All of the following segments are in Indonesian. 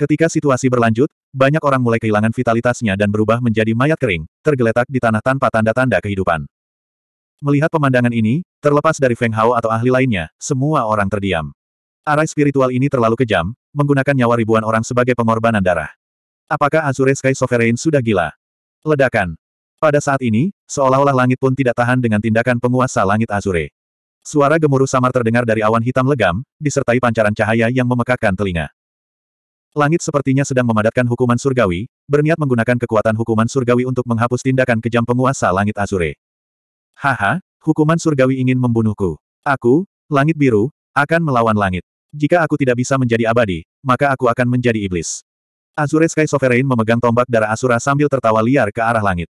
Ketika situasi berlanjut, banyak orang mulai kehilangan vitalitasnya dan berubah menjadi mayat kering, tergeletak di tanah tanpa tanda-tanda kehidupan. Melihat pemandangan ini, terlepas dari Feng Hao atau ahli lainnya, semua orang terdiam. Arai spiritual ini terlalu kejam, menggunakan nyawa ribuan orang sebagai pengorbanan darah. Apakah Azure Sky Sovereign sudah gila? Ledakan. Pada saat ini, seolah-olah langit pun tidak tahan dengan tindakan penguasa langit Azure. Suara gemuruh samar terdengar dari awan hitam legam, disertai pancaran cahaya yang memekakkan telinga. Langit sepertinya sedang memadatkan hukuman surgawi, berniat menggunakan kekuatan hukuman surgawi untuk menghapus tindakan kejam penguasa langit Azure. Haha, hukuman surgawi ingin membunuhku. Aku, langit biru, akan melawan langit. Jika aku tidak bisa menjadi abadi, maka aku akan menjadi iblis. Azure Sky Sovereign memegang tombak darah Asura sambil tertawa liar ke arah langit.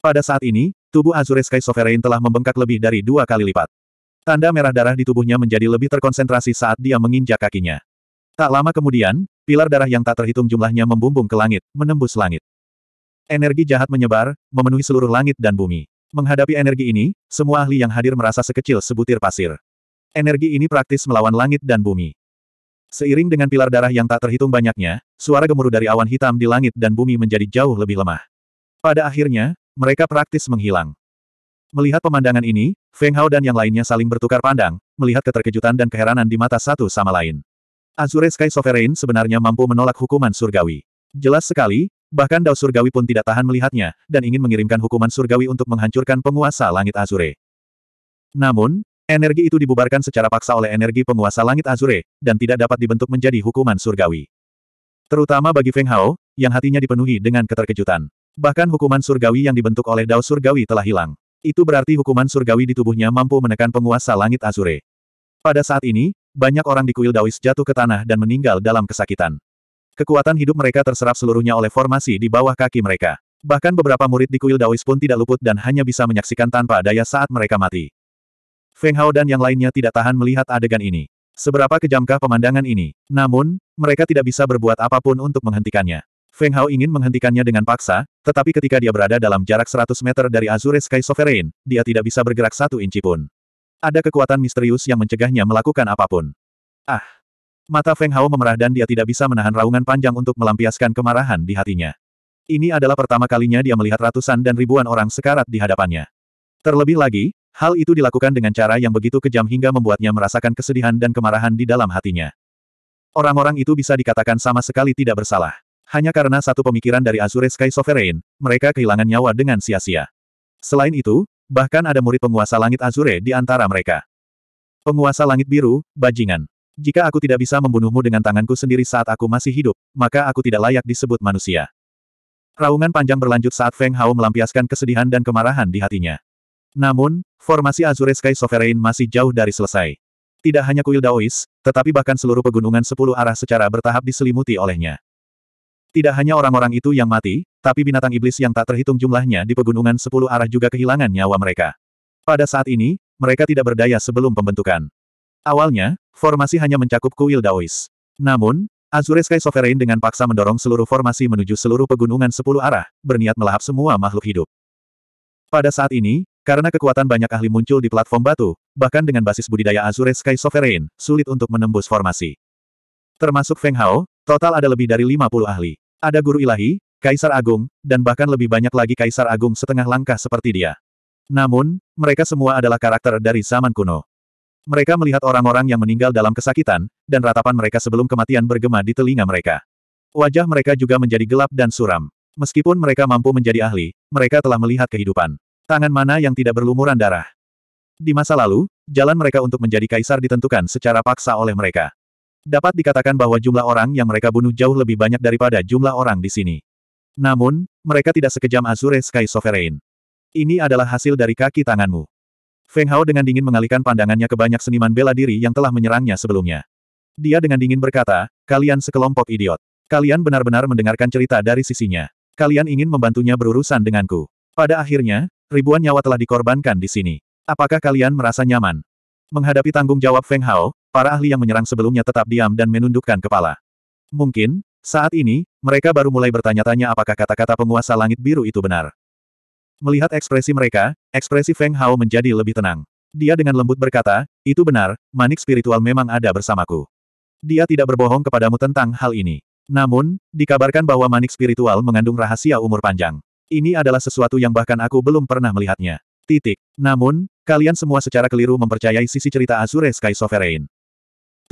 Pada saat ini, tubuh Azure Sky Sovereign telah membengkak lebih dari dua kali lipat. Tanda merah darah di tubuhnya menjadi lebih terkonsentrasi saat dia menginjak kakinya. Tak lama kemudian, pilar darah yang tak terhitung jumlahnya membumbung ke langit, menembus langit. Energi jahat menyebar, memenuhi seluruh langit dan bumi. Menghadapi energi ini, semua ahli yang hadir merasa sekecil sebutir pasir. Energi ini praktis melawan langit dan bumi. Seiring dengan pilar darah yang tak terhitung banyaknya, suara gemuruh dari awan hitam di langit dan bumi menjadi jauh lebih lemah. Pada akhirnya, mereka praktis menghilang. Melihat pemandangan ini, Feng Hao dan yang lainnya saling bertukar pandang, melihat keterkejutan dan keheranan di mata satu sama lain. Azure Sky Sovereign sebenarnya mampu menolak hukuman surgawi. Jelas sekali, bahkan Dao Surgawi pun tidak tahan melihatnya, dan ingin mengirimkan hukuman surgawi untuk menghancurkan penguasa langit Azure. Namun, energi itu dibubarkan secara paksa oleh energi penguasa langit Azure, dan tidak dapat dibentuk menjadi hukuman surgawi. Terutama bagi Feng Hao, yang hatinya dipenuhi dengan keterkejutan. Bahkan hukuman surgawi yang dibentuk oleh Dao Surgawi telah hilang. Itu berarti hukuman surgawi di tubuhnya mampu menekan penguasa langit Azure. Pada saat ini, banyak orang di kuil Daois jatuh ke tanah dan meninggal dalam kesakitan. Kekuatan hidup mereka terserap seluruhnya oleh formasi di bawah kaki mereka. Bahkan beberapa murid di kuil Daois pun tidak luput dan hanya bisa menyaksikan tanpa daya saat mereka mati. Feng Hao dan yang lainnya tidak tahan melihat adegan ini. Seberapa kejamkah pemandangan ini? Namun, mereka tidak bisa berbuat apapun untuk menghentikannya. Feng Hao ingin menghentikannya dengan paksa, tetapi ketika dia berada dalam jarak 100 meter dari Azure Sky Sovereign, dia tidak bisa bergerak satu inci pun. Ada kekuatan misterius yang mencegahnya melakukan apapun. Ah! Mata Feng Hao memerah dan dia tidak bisa menahan raungan panjang untuk melampiaskan kemarahan di hatinya. Ini adalah pertama kalinya dia melihat ratusan dan ribuan orang sekarat di hadapannya. Terlebih lagi, hal itu dilakukan dengan cara yang begitu kejam hingga membuatnya merasakan kesedihan dan kemarahan di dalam hatinya. Orang-orang itu bisa dikatakan sama sekali tidak bersalah. Hanya karena satu pemikiran dari Azure Sky Sovereign, mereka kehilangan nyawa dengan sia-sia. Selain itu, Bahkan ada murid penguasa langit Azure di antara mereka. Penguasa langit biru, bajingan. Jika aku tidak bisa membunuhmu dengan tanganku sendiri saat aku masih hidup, maka aku tidak layak disebut manusia. Raungan panjang berlanjut saat Feng Hao melampiaskan kesedihan dan kemarahan di hatinya. Namun, formasi Azure Sky Sovereign masih jauh dari selesai. Tidak hanya kuil Daois, tetapi bahkan seluruh pegunungan sepuluh arah secara bertahap diselimuti olehnya. Tidak hanya orang-orang itu yang mati, tapi binatang iblis yang tak terhitung jumlahnya di pegunungan sepuluh arah juga kehilangan nyawa mereka. Pada saat ini, mereka tidak berdaya sebelum pembentukan. Awalnya, formasi hanya mencakup kuil Daois. Namun, Azure Sky Sovereign dengan paksa mendorong seluruh formasi menuju seluruh pegunungan sepuluh arah, berniat melahap semua makhluk hidup. Pada saat ini, karena kekuatan banyak ahli muncul di platform batu, bahkan dengan basis budidaya Azure Sky Sovereign, sulit untuk menembus formasi. Termasuk Feng Hao, total ada lebih dari 50 ahli. Ada guru ilahi, Kaisar Agung, dan bahkan lebih banyak lagi Kaisar Agung setengah langkah seperti dia. Namun, mereka semua adalah karakter dari zaman kuno. Mereka melihat orang-orang yang meninggal dalam kesakitan, dan ratapan mereka sebelum kematian bergema di telinga mereka. Wajah mereka juga menjadi gelap dan suram. Meskipun mereka mampu menjadi ahli, mereka telah melihat kehidupan. Tangan mana yang tidak berlumuran darah. Di masa lalu, jalan mereka untuk menjadi kaisar ditentukan secara paksa oleh mereka. Dapat dikatakan bahwa jumlah orang yang mereka bunuh jauh lebih banyak daripada jumlah orang di sini. Namun, mereka tidak sekejam Azure Sky Sovereign. Ini adalah hasil dari kaki tanganmu. Feng Hao dengan dingin mengalihkan pandangannya ke banyak seniman bela diri yang telah menyerangnya sebelumnya. Dia dengan dingin berkata, kalian sekelompok idiot. Kalian benar-benar mendengarkan cerita dari sisinya. Kalian ingin membantunya berurusan denganku. Pada akhirnya, ribuan nyawa telah dikorbankan di sini. Apakah kalian merasa nyaman? Menghadapi tanggung jawab Feng Hao, para ahli yang menyerang sebelumnya tetap diam dan menundukkan kepala. Mungkin, saat ini, mereka baru mulai bertanya-tanya apakah kata-kata penguasa langit biru itu benar. Melihat ekspresi mereka, ekspresi Feng Hao menjadi lebih tenang. Dia dengan lembut berkata, itu benar, manik spiritual memang ada bersamaku. Dia tidak berbohong kepadamu tentang hal ini. Namun, dikabarkan bahwa manik spiritual mengandung rahasia umur panjang. Ini adalah sesuatu yang bahkan aku belum pernah melihatnya. Titik. Namun, kalian semua secara keliru mempercayai sisi cerita Azure Sky Sovereign.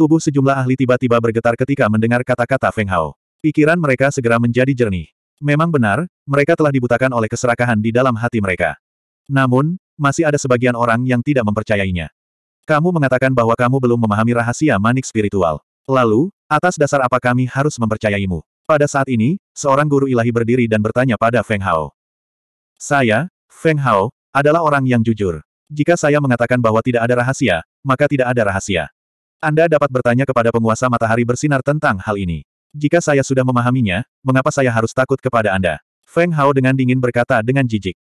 Tubuh sejumlah ahli tiba-tiba bergetar ketika mendengar kata-kata Feng Hao. Pikiran mereka segera menjadi jernih. Memang benar, mereka telah dibutakan oleh keserakahan di dalam hati mereka. Namun, masih ada sebagian orang yang tidak mempercayainya. Kamu mengatakan bahwa kamu belum memahami rahasia manik spiritual. Lalu, atas dasar apa kami harus mempercayaimu? Pada saat ini, seorang guru ilahi berdiri dan bertanya pada Feng Hao. Saya, Feng Hao, adalah orang yang jujur. Jika saya mengatakan bahwa tidak ada rahasia, maka tidak ada rahasia. Anda dapat bertanya kepada penguasa matahari bersinar tentang hal ini. Jika saya sudah memahaminya, mengapa saya harus takut kepada Anda? Feng Hao dengan dingin berkata dengan jijik.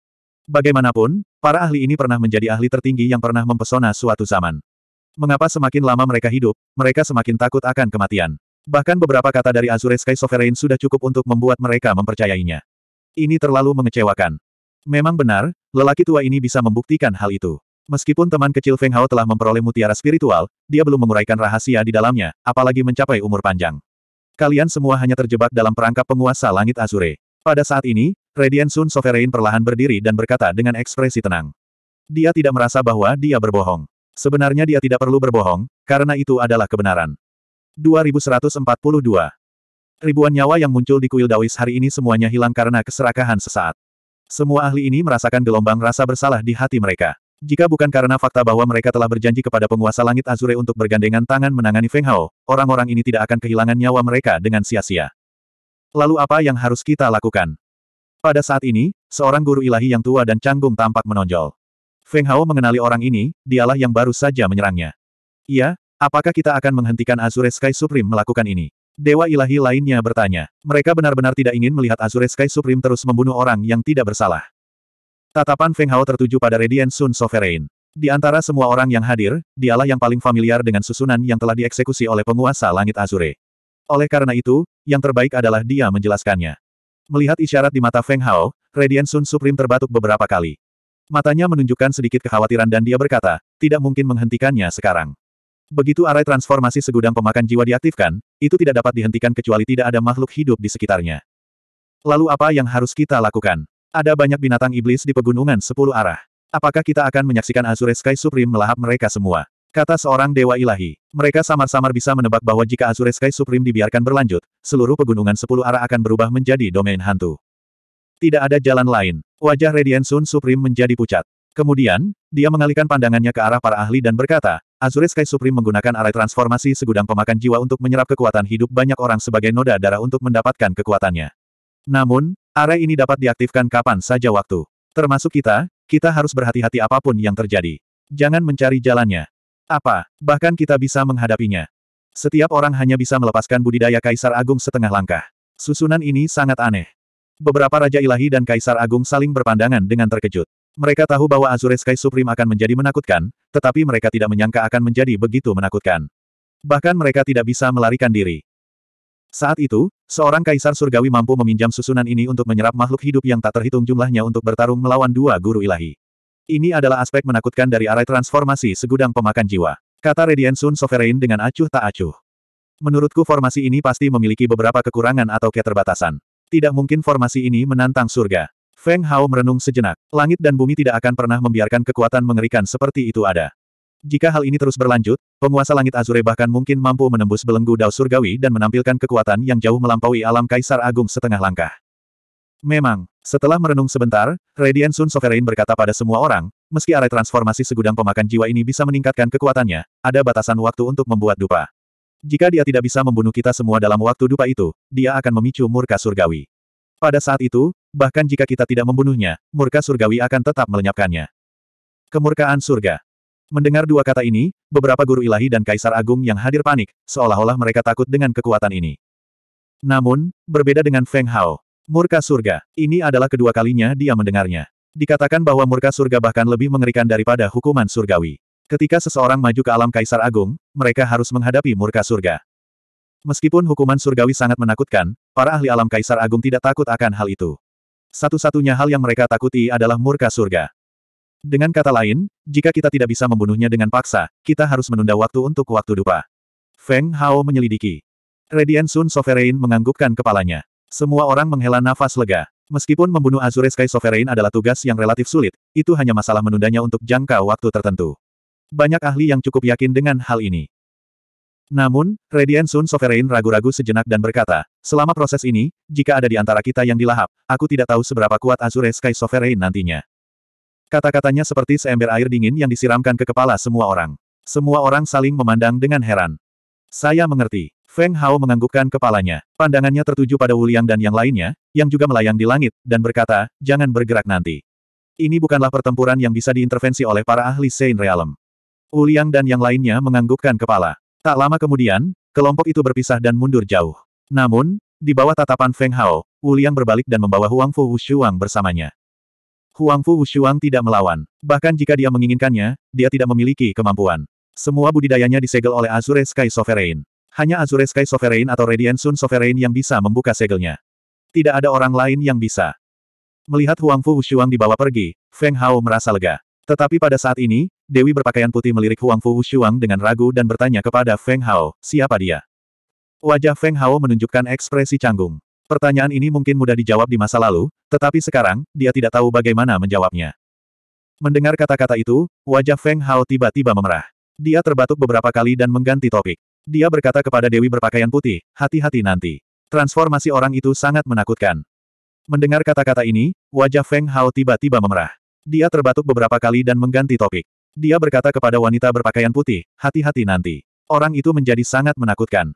Bagaimanapun, para ahli ini pernah menjadi ahli tertinggi yang pernah mempesona suatu zaman. Mengapa semakin lama mereka hidup, mereka semakin takut akan kematian. Bahkan beberapa kata dari Azure Sky Sovereign sudah cukup untuk membuat mereka mempercayainya. Ini terlalu mengecewakan. Memang benar, lelaki tua ini bisa membuktikan hal itu. Meskipun teman kecil Feng Hao telah memperoleh mutiara spiritual, dia belum menguraikan rahasia di dalamnya, apalagi mencapai umur panjang. Kalian semua hanya terjebak dalam perangkap penguasa langit Azure. Pada saat ini, Radiant Sun Sovereign perlahan berdiri dan berkata dengan ekspresi tenang. Dia tidak merasa bahwa dia berbohong. Sebenarnya dia tidak perlu berbohong, karena itu adalah kebenaran. 2142 Ribuan nyawa yang muncul di kuil Dawis hari ini semuanya hilang karena keserakahan sesaat. Semua ahli ini merasakan gelombang rasa bersalah di hati mereka. Jika bukan karena fakta bahwa mereka telah berjanji kepada penguasa langit Azure untuk bergandengan tangan menangani Feng Hao, orang-orang ini tidak akan kehilangan nyawa mereka dengan sia-sia. Lalu apa yang harus kita lakukan? Pada saat ini, seorang guru ilahi yang tua dan canggung tampak menonjol. Feng Hao mengenali orang ini, dialah yang baru saja menyerangnya. Iya, apakah kita akan menghentikan Azure Sky Supreme melakukan ini? Dewa ilahi lainnya bertanya. Mereka benar-benar tidak ingin melihat Azure Sky Supreme terus membunuh orang yang tidak bersalah. Tatapan Feng Hao tertuju pada Radiant Sun Sovereign. Di antara semua orang yang hadir, dialah yang paling familiar dengan susunan yang telah dieksekusi oleh penguasa langit Azure. Oleh karena itu, yang terbaik adalah dia menjelaskannya. Melihat isyarat di mata Feng Hao, Radiant Sun Supreme terbatuk beberapa kali. Matanya menunjukkan sedikit kekhawatiran dan dia berkata, tidak mungkin menghentikannya sekarang. Begitu arai transformasi segudang pemakan jiwa diaktifkan, itu tidak dapat dihentikan kecuali tidak ada makhluk hidup di sekitarnya. Lalu apa yang harus kita lakukan? Ada banyak binatang iblis di pegunungan sepuluh arah. Apakah kita akan menyaksikan Azure Sky Supreme melahap mereka semua? Kata seorang dewa ilahi. Mereka samar-samar bisa menebak bahwa jika Azure Sky Supreme dibiarkan berlanjut, seluruh pegunungan sepuluh arah akan berubah menjadi domain hantu. Tidak ada jalan lain. Wajah Radiant Sun Supreme menjadi pucat. Kemudian, dia mengalihkan pandangannya ke arah para ahli dan berkata, Azure Sky Supreme menggunakan arai transformasi segudang pemakan jiwa untuk menyerap kekuatan hidup banyak orang sebagai noda darah untuk mendapatkan kekuatannya. Namun, area ini dapat diaktifkan kapan saja waktu. Termasuk kita, kita harus berhati-hati apapun yang terjadi. Jangan mencari jalannya. Apa, bahkan kita bisa menghadapinya. Setiap orang hanya bisa melepaskan budidaya Kaisar Agung setengah langkah. Susunan ini sangat aneh. Beberapa Raja Ilahi dan Kaisar Agung saling berpandangan dengan terkejut. Mereka tahu bahwa Azure Sky Supreme akan menjadi menakutkan, tetapi mereka tidak menyangka akan menjadi begitu menakutkan. Bahkan mereka tidak bisa melarikan diri. Saat itu, seorang kaisar surgawi mampu meminjam susunan ini untuk menyerap makhluk hidup yang tak terhitung jumlahnya untuk bertarung melawan dua guru ilahi. Ini adalah aspek menakutkan dari arai transformasi segudang pemakan jiwa. Kata Radiant Sun Sovereign dengan acuh tak acuh. Menurutku formasi ini pasti memiliki beberapa kekurangan atau keterbatasan. Tidak mungkin formasi ini menantang surga. Feng Hao merenung sejenak. Langit dan bumi tidak akan pernah membiarkan kekuatan mengerikan seperti itu ada. Jika hal ini terus berlanjut, penguasa langit Azure bahkan mungkin mampu menembus belenggu Dao Surgawi dan menampilkan kekuatan yang jauh melampaui alam Kaisar Agung setengah langkah. Memang, setelah merenung sebentar, Radiant Sun Sovereign berkata pada semua orang, meski arai transformasi segudang pemakan jiwa ini bisa meningkatkan kekuatannya, ada batasan waktu untuk membuat dupa. Jika dia tidak bisa membunuh kita semua dalam waktu dupa itu, dia akan memicu murka surgawi. Pada saat itu, bahkan jika kita tidak membunuhnya, murka surgawi akan tetap melenyapkannya. Kemurkaan surga. Mendengar dua kata ini, beberapa guru ilahi dan kaisar agung yang hadir panik, seolah-olah mereka takut dengan kekuatan ini. Namun, berbeda dengan Feng Hao, murka surga, ini adalah kedua kalinya dia mendengarnya. Dikatakan bahwa murka surga bahkan lebih mengerikan daripada hukuman surgawi. Ketika seseorang maju ke alam kaisar agung, mereka harus menghadapi murka surga. Meskipun hukuman surgawi sangat menakutkan, para ahli alam kaisar agung tidak takut akan hal itu. Satu-satunya hal yang mereka takuti adalah murka surga. Dengan kata lain, jika kita tidak bisa membunuhnya dengan paksa, kita harus menunda waktu untuk waktu dupa. Feng Hao menyelidiki. Radiant Sun Sovereign menganggukkan kepalanya. Semua orang menghela nafas lega. Meskipun membunuh Azure Sky Sovereign adalah tugas yang relatif sulit, itu hanya masalah menundanya untuk jangka waktu tertentu. Banyak ahli yang cukup yakin dengan hal ini. Namun, Radiant Sun Sovereign ragu-ragu sejenak dan berkata, selama proses ini, jika ada di antara kita yang dilahap, aku tidak tahu seberapa kuat Azure Sky Sovereign nantinya. Kata-katanya seperti seember air dingin yang disiramkan ke kepala semua orang. Semua orang saling memandang dengan heran. Saya mengerti. Feng Hao menganggukkan kepalanya. Pandangannya tertuju pada Wuliang dan yang lainnya, yang juga melayang di langit, dan berkata, jangan bergerak nanti. Ini bukanlah pertempuran yang bisa diintervensi oleh para ahli Sein Realm. Wuliang dan yang lainnya menganggukkan kepala. Tak lama kemudian, kelompok itu berpisah dan mundur jauh. Namun, di bawah tatapan Feng Hao, Wuliang berbalik dan membawa Huang Fu Wushuang bersamanya. Huang Fu Wushuang tidak melawan. Bahkan jika dia menginginkannya, dia tidak memiliki kemampuan. Semua budidayanya disegel oleh Azure Sky Sovereign. Hanya Azure Sky Sovereign atau Radiant Sun Sovereign yang bisa membuka segelnya. Tidak ada orang lain yang bisa. Melihat Huang Huangfu Wushuang dibawa pergi, Feng Hao merasa lega. Tetapi pada saat ini, Dewi berpakaian putih melirik Huang Fu Wushuang dengan ragu dan bertanya kepada Feng Hao, siapa dia? Wajah Feng Hao menunjukkan ekspresi canggung. Pertanyaan ini mungkin mudah dijawab di masa lalu, tetapi sekarang, dia tidak tahu bagaimana menjawabnya. Mendengar kata-kata itu, wajah Feng Hao tiba-tiba memerah. Dia terbatuk beberapa kali dan mengganti topik. Dia berkata kepada Dewi berpakaian putih, hati-hati nanti. Transformasi orang itu sangat menakutkan. Mendengar kata-kata ini, wajah Feng Hao tiba-tiba memerah. Dia terbatuk beberapa kali dan mengganti topik. Dia berkata kepada wanita berpakaian putih, hati-hati nanti. Orang itu menjadi sangat menakutkan.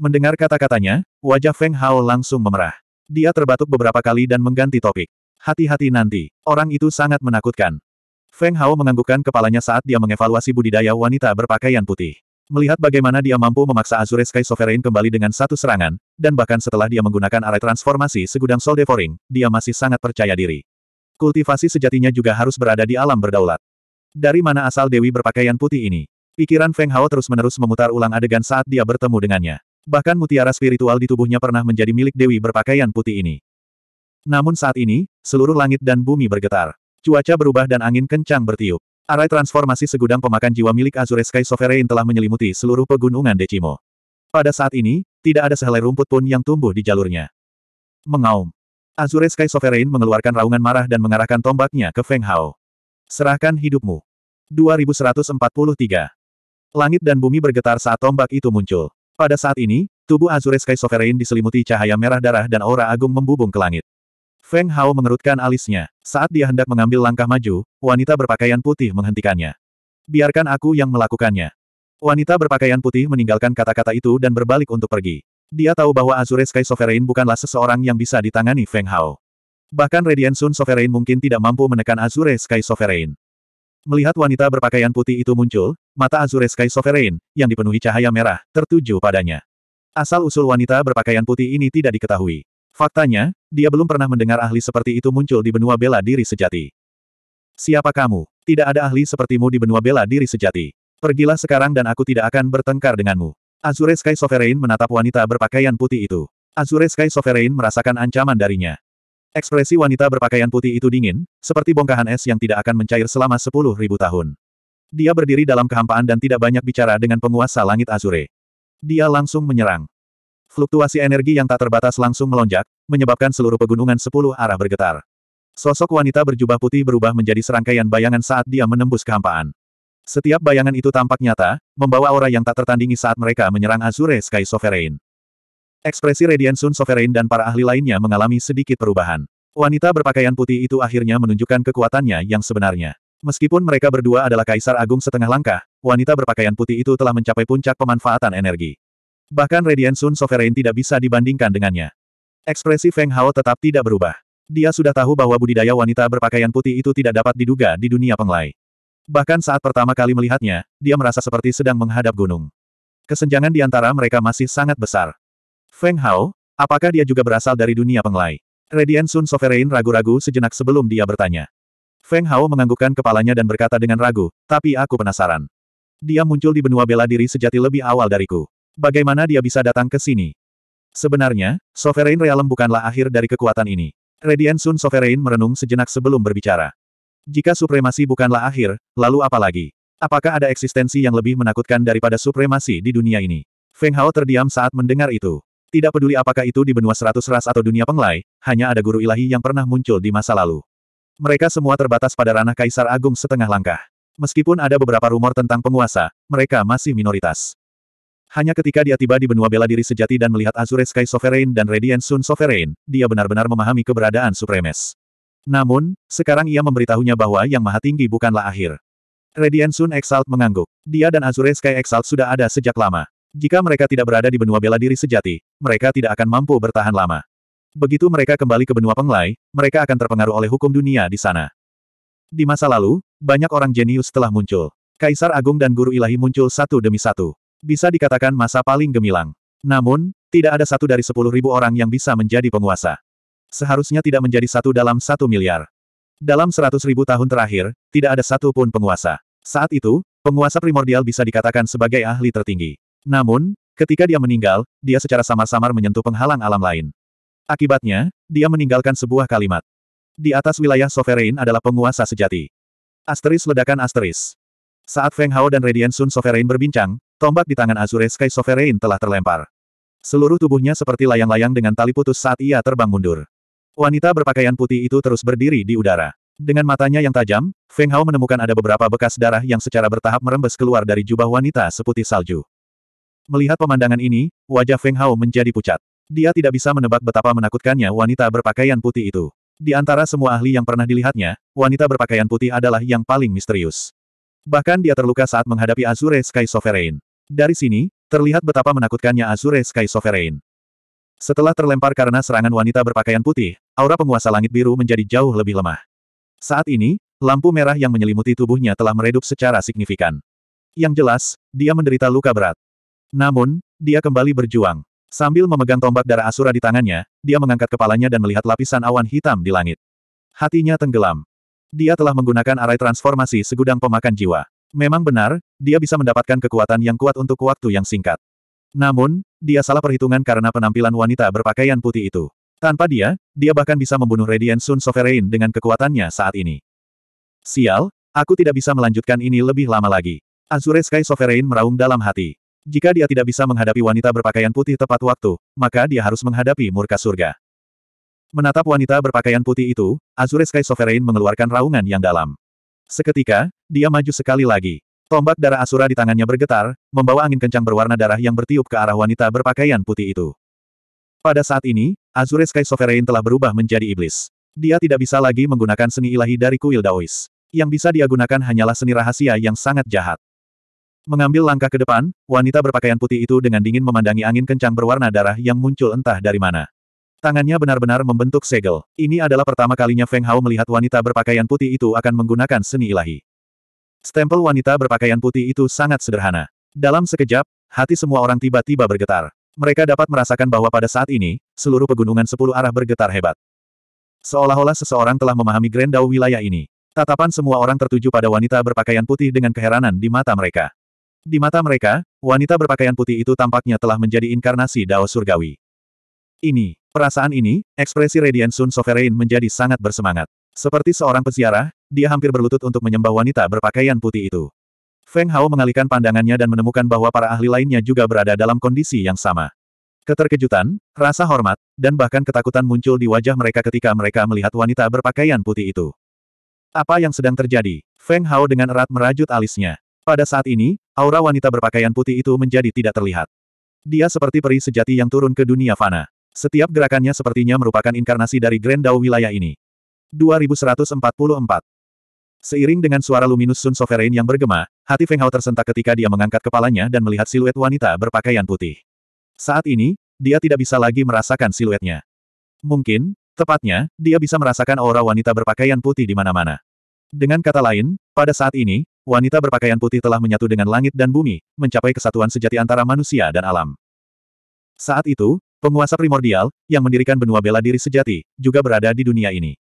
Mendengar kata-katanya, wajah Feng Hao langsung memerah. Dia terbatuk beberapa kali dan mengganti topik. Hati-hati nanti, orang itu sangat menakutkan. Feng Hao menganggukkan kepalanya saat dia mengevaluasi budidaya wanita berpakaian putih. Melihat bagaimana dia mampu memaksa Azure Sky Sovereign kembali dengan satu serangan, dan bahkan setelah dia menggunakan arai transformasi segudang Soul Devouring, dia masih sangat percaya diri. Kultivasi sejatinya juga harus berada di alam berdaulat. Dari mana asal Dewi berpakaian putih ini? Pikiran Feng Hao terus-menerus memutar ulang adegan saat dia bertemu dengannya. Bahkan mutiara spiritual di tubuhnya pernah menjadi milik Dewi berpakaian putih ini. Namun saat ini, seluruh langit dan bumi bergetar. Cuaca berubah dan angin kencang bertiup. Arai transformasi segudang pemakan jiwa milik Azure Sky Sovereign telah menyelimuti seluruh pegunungan Decimo. Pada saat ini, tidak ada sehelai rumput pun yang tumbuh di jalurnya. Mengaum. Azure Sky Sovereign mengeluarkan raungan marah dan mengarahkan tombaknya ke Feng Hao. Serahkan hidupmu. 2143. Langit dan bumi bergetar saat tombak itu muncul. Pada saat ini, tubuh Azure Sky Sovereign diselimuti cahaya merah darah dan aura agung membubung ke langit. Feng Hao mengerutkan alisnya. Saat dia hendak mengambil langkah maju, wanita berpakaian putih menghentikannya. Biarkan aku yang melakukannya. Wanita berpakaian putih meninggalkan kata-kata itu dan berbalik untuk pergi. Dia tahu bahwa Azure Sky Sovereign bukanlah seseorang yang bisa ditangani Feng Hao. Bahkan Radiant Sun Sovereign mungkin tidak mampu menekan Azure Sky Sovereign. Melihat wanita berpakaian putih itu muncul, mata Azure Sky Sovereign, yang dipenuhi cahaya merah, tertuju padanya. Asal-usul wanita berpakaian putih ini tidak diketahui. Faktanya, dia belum pernah mendengar ahli seperti itu muncul di benua bela diri sejati. Siapa kamu? Tidak ada ahli sepertimu di benua bela diri sejati. Pergilah sekarang dan aku tidak akan bertengkar denganmu. Azure Sky Sovereign menatap wanita berpakaian putih itu. Azure Sky Sovereign merasakan ancaman darinya. Ekspresi wanita berpakaian putih itu dingin, seperti bongkahan es yang tidak akan mencair selama sepuluh ribu tahun. Dia berdiri dalam kehampaan dan tidak banyak bicara dengan penguasa langit Azure. Dia langsung menyerang. Fluktuasi energi yang tak terbatas langsung melonjak, menyebabkan seluruh pegunungan sepuluh arah bergetar. Sosok wanita berjubah putih berubah menjadi serangkaian bayangan saat dia menembus kehampaan. Setiap bayangan itu tampak nyata, membawa aura yang tak tertandingi saat mereka menyerang Azure Sky Sovereign. Ekspresi Radiant Sun Sovereign dan para ahli lainnya mengalami sedikit perubahan. Wanita berpakaian putih itu akhirnya menunjukkan kekuatannya yang sebenarnya. Meskipun mereka berdua adalah kaisar agung setengah langkah, wanita berpakaian putih itu telah mencapai puncak pemanfaatan energi. Bahkan Radiant Sun Sovereign tidak bisa dibandingkan dengannya. Ekspresi Feng Hao tetap tidak berubah. Dia sudah tahu bahwa budidaya wanita berpakaian putih itu tidak dapat diduga di dunia penglai. Bahkan saat pertama kali melihatnya, dia merasa seperti sedang menghadap gunung. Kesenjangan di antara mereka masih sangat besar. Feng Hao, apakah dia juga berasal dari dunia penglai? Radiant Sun Sovereign ragu-ragu sejenak sebelum dia bertanya. Feng Hao menganggukkan kepalanya dan berkata dengan ragu, tapi aku penasaran. Dia muncul di benua bela diri sejati lebih awal dariku. Bagaimana dia bisa datang ke sini? Sebenarnya, Sovereign Realm bukanlah akhir dari kekuatan ini. Radiant Sun Sovereign merenung sejenak sebelum berbicara. Jika supremasi bukanlah akhir, lalu apa lagi? Apakah ada eksistensi yang lebih menakutkan daripada supremasi di dunia ini? Feng Hao terdiam saat mendengar itu. Tidak peduli apakah itu di benua seratus ras atau dunia penglai, hanya ada guru ilahi yang pernah muncul di masa lalu. Mereka semua terbatas pada ranah Kaisar Agung setengah langkah. Meskipun ada beberapa rumor tentang penguasa, mereka masih minoritas. Hanya ketika dia tiba di benua bela diri sejati dan melihat Azure Sky Sovereign dan Radiant Sun Sovereign, dia benar-benar memahami keberadaan Supremes. Namun, sekarang ia memberitahunya bahwa Yang Maha Tinggi bukanlah akhir. Radiant Sun Exalt mengangguk. Dia dan Azure Sky Exalt sudah ada sejak lama. Jika mereka tidak berada di benua bela diri sejati, mereka tidak akan mampu bertahan lama. Begitu mereka kembali ke benua Penglai, mereka akan terpengaruh oleh hukum dunia di sana. Di masa lalu, banyak orang jenius telah muncul. Kaisar Agung dan Guru Ilahi muncul satu demi satu. Bisa dikatakan masa paling gemilang. Namun, tidak ada satu dari sepuluh ribu orang yang bisa menjadi penguasa. Seharusnya tidak menjadi satu dalam satu miliar. Dalam seratus ribu tahun terakhir, tidak ada satu pun penguasa. Saat itu, penguasa primordial bisa dikatakan sebagai ahli tertinggi. Namun, ketika dia meninggal, dia secara samar-samar menyentuh penghalang alam lain. Akibatnya, dia meninggalkan sebuah kalimat. Di atas wilayah Sovereign adalah penguasa sejati. Asteris ledakan asteris. Saat Feng Hao dan Radiant Sun Sovereign berbincang, tombak di tangan Azure Sky Sovereign telah terlempar. Seluruh tubuhnya seperti layang-layang dengan tali putus saat ia terbang mundur. Wanita berpakaian putih itu terus berdiri di udara. Dengan matanya yang tajam, Feng Hao menemukan ada beberapa bekas darah yang secara bertahap merembes keluar dari jubah wanita seputih salju. Melihat pemandangan ini, wajah Feng Hao menjadi pucat. Dia tidak bisa menebak betapa menakutkannya wanita berpakaian putih itu. Di antara semua ahli yang pernah dilihatnya, wanita berpakaian putih adalah yang paling misterius. Bahkan dia terluka saat menghadapi Azure Sky Sovereign. Dari sini, terlihat betapa menakutkannya Azure Sky Sovereign. Setelah terlempar karena serangan wanita berpakaian putih, aura penguasa langit biru menjadi jauh lebih lemah. Saat ini, lampu merah yang menyelimuti tubuhnya telah meredup secara signifikan. Yang jelas, dia menderita luka berat. Namun, dia kembali berjuang. Sambil memegang tombak darah Asura di tangannya, dia mengangkat kepalanya dan melihat lapisan awan hitam di langit. Hatinya tenggelam. Dia telah menggunakan arai transformasi segudang pemakan jiwa. Memang benar, dia bisa mendapatkan kekuatan yang kuat untuk waktu yang singkat. Namun, dia salah perhitungan karena penampilan wanita berpakaian putih itu. Tanpa dia, dia bahkan bisa membunuh Radiant Sun Sovereign dengan kekuatannya saat ini. Sial, aku tidak bisa melanjutkan ini lebih lama lagi. Azure Sky Sovereign meraung dalam hati. Jika dia tidak bisa menghadapi wanita berpakaian putih tepat waktu, maka dia harus menghadapi murka surga. Menatap wanita berpakaian putih itu, Azure Sky Sovereign mengeluarkan raungan yang dalam. Seketika, dia maju sekali lagi. Tombak darah Asura di tangannya bergetar, membawa angin kencang berwarna darah yang bertiup ke arah wanita berpakaian putih itu. Pada saat ini, Azure Sky Sovereign telah berubah menjadi iblis. Dia tidak bisa lagi menggunakan seni ilahi dari kuil Daois. Yang bisa dia gunakan hanyalah seni rahasia yang sangat jahat. Mengambil langkah ke depan, wanita berpakaian putih itu dengan dingin memandangi angin kencang berwarna darah yang muncul entah dari mana. Tangannya benar-benar membentuk segel. Ini adalah pertama kalinya Feng Hao melihat wanita berpakaian putih itu akan menggunakan seni ilahi. Stempel wanita berpakaian putih itu sangat sederhana. Dalam sekejap, hati semua orang tiba-tiba bergetar. Mereka dapat merasakan bahwa pada saat ini, seluruh pegunungan sepuluh arah bergetar hebat. Seolah-olah seseorang telah memahami Grendau wilayah ini. Tatapan semua orang tertuju pada wanita berpakaian putih dengan keheranan di mata mereka. Di mata mereka, wanita berpakaian putih itu tampaknya telah menjadi inkarnasi Dao Surgawi. Ini, perasaan ini, ekspresi Radiant Sun Sovereign menjadi sangat bersemangat. Seperti seorang peziarah, dia hampir berlutut untuk menyembah wanita berpakaian putih itu. Feng Hao mengalihkan pandangannya dan menemukan bahwa para ahli lainnya juga berada dalam kondisi yang sama. Keterkejutan, rasa hormat, dan bahkan ketakutan muncul di wajah mereka ketika mereka melihat wanita berpakaian putih itu. Apa yang sedang terjadi? Feng Hao dengan erat merajut alisnya. Pada saat ini, Aura wanita berpakaian putih itu menjadi tidak terlihat. Dia seperti peri sejati yang turun ke dunia fana. Setiap gerakannya sepertinya merupakan inkarnasi dari Grand Dao wilayah ini. 2144 Seiring dengan suara luminus Sun Sovereign yang bergema, hati Feng Hao tersentak ketika dia mengangkat kepalanya dan melihat siluet wanita berpakaian putih. Saat ini, dia tidak bisa lagi merasakan siluetnya. Mungkin, tepatnya, dia bisa merasakan aura wanita berpakaian putih di mana-mana. Dengan kata lain, pada saat ini, wanita berpakaian putih telah menyatu dengan langit dan bumi, mencapai kesatuan sejati antara manusia dan alam. Saat itu, penguasa primordial, yang mendirikan benua bela diri sejati, juga berada di dunia ini.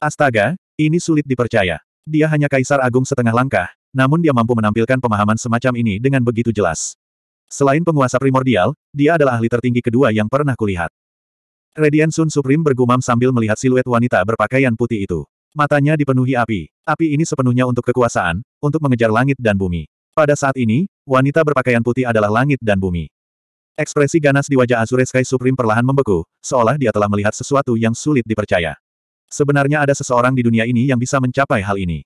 Astaga, ini sulit dipercaya. Dia hanya kaisar agung setengah langkah, namun dia mampu menampilkan pemahaman semacam ini dengan begitu jelas. Selain penguasa primordial, dia adalah ahli tertinggi kedua yang pernah kulihat. Radian Sun Supreme bergumam sambil melihat siluet wanita berpakaian putih itu. Matanya dipenuhi api. Api ini sepenuhnya untuk kekuasaan, untuk mengejar langit dan bumi. Pada saat ini, wanita berpakaian putih adalah langit dan bumi. Ekspresi ganas di wajah Azure Sky Supreme perlahan membeku, seolah dia telah melihat sesuatu yang sulit dipercaya. Sebenarnya ada seseorang di dunia ini yang bisa mencapai hal ini.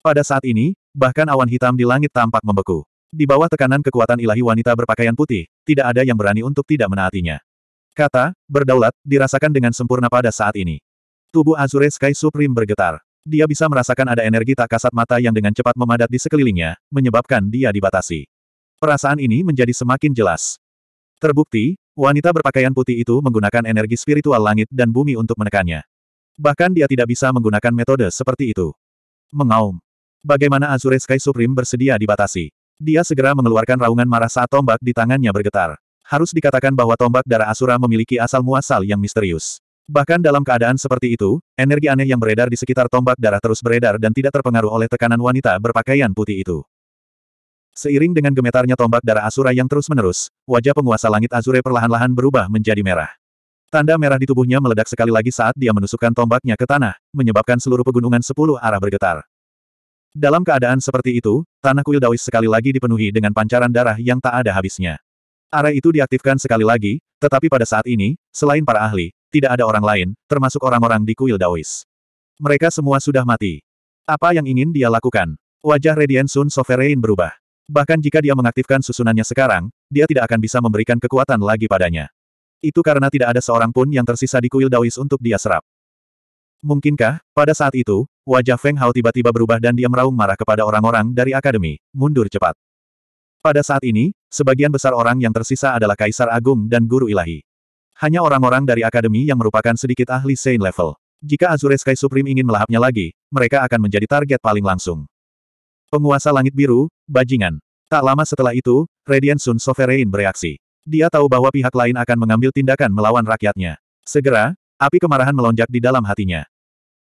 Pada saat ini, bahkan awan hitam di langit tampak membeku. Di bawah tekanan kekuatan ilahi wanita berpakaian putih, tidak ada yang berani untuk tidak menaatinya. Kata, berdaulat, dirasakan dengan sempurna pada saat ini. Tubuh Azure Sky Supreme bergetar. Dia bisa merasakan ada energi tak kasat mata yang dengan cepat memadat di sekelilingnya, menyebabkan dia dibatasi. Perasaan ini menjadi semakin jelas. Terbukti, wanita berpakaian putih itu menggunakan energi spiritual langit dan bumi untuk menekannya. Bahkan dia tidak bisa menggunakan metode seperti itu. Mengaum. Bagaimana Azure Sky Supreme bersedia dibatasi? Dia segera mengeluarkan raungan marah saat tombak di tangannya bergetar. Harus dikatakan bahwa tombak darah Asura memiliki asal-muasal yang misterius. Bahkan dalam keadaan seperti itu, energi aneh yang beredar di sekitar tombak darah terus beredar dan tidak terpengaruh oleh tekanan wanita berpakaian putih itu. Seiring dengan gemetarnya tombak darah Asura yang terus-menerus, wajah penguasa langit Azure perlahan-lahan berubah menjadi merah. Tanda merah di tubuhnya meledak sekali lagi saat dia menusukkan tombaknya ke tanah, menyebabkan seluruh pegunungan sepuluh arah bergetar. Dalam keadaan seperti itu, tanah kuil Dawis sekali lagi dipenuhi dengan pancaran darah yang tak ada habisnya. Arah itu diaktifkan sekali lagi, tetapi pada saat ini, selain para ahli, tidak ada orang lain, termasuk orang-orang di kuil Daois. Mereka semua sudah mati. Apa yang ingin dia lakukan? Wajah Radiant Sun Sovereign berubah. Bahkan jika dia mengaktifkan susunannya sekarang, dia tidak akan bisa memberikan kekuatan lagi padanya. Itu karena tidak ada seorang pun yang tersisa di kuil Daois untuk dia serap. Mungkinkah, pada saat itu, wajah Feng Hao tiba-tiba berubah dan dia meraung marah kepada orang-orang dari akademi, mundur cepat. Pada saat ini, sebagian besar orang yang tersisa adalah Kaisar Agung dan Guru Ilahi. Hanya orang-orang dari akademi yang merupakan sedikit ahli Saint level. Jika Azure Sky Supreme ingin melahapnya lagi, mereka akan menjadi target paling langsung. Penguasa Langit Biru, bajingan. Tak lama setelah itu, Radiant Sun Sovereign bereaksi. Dia tahu bahwa pihak lain akan mengambil tindakan melawan rakyatnya. Segera, api kemarahan melonjak di dalam hatinya.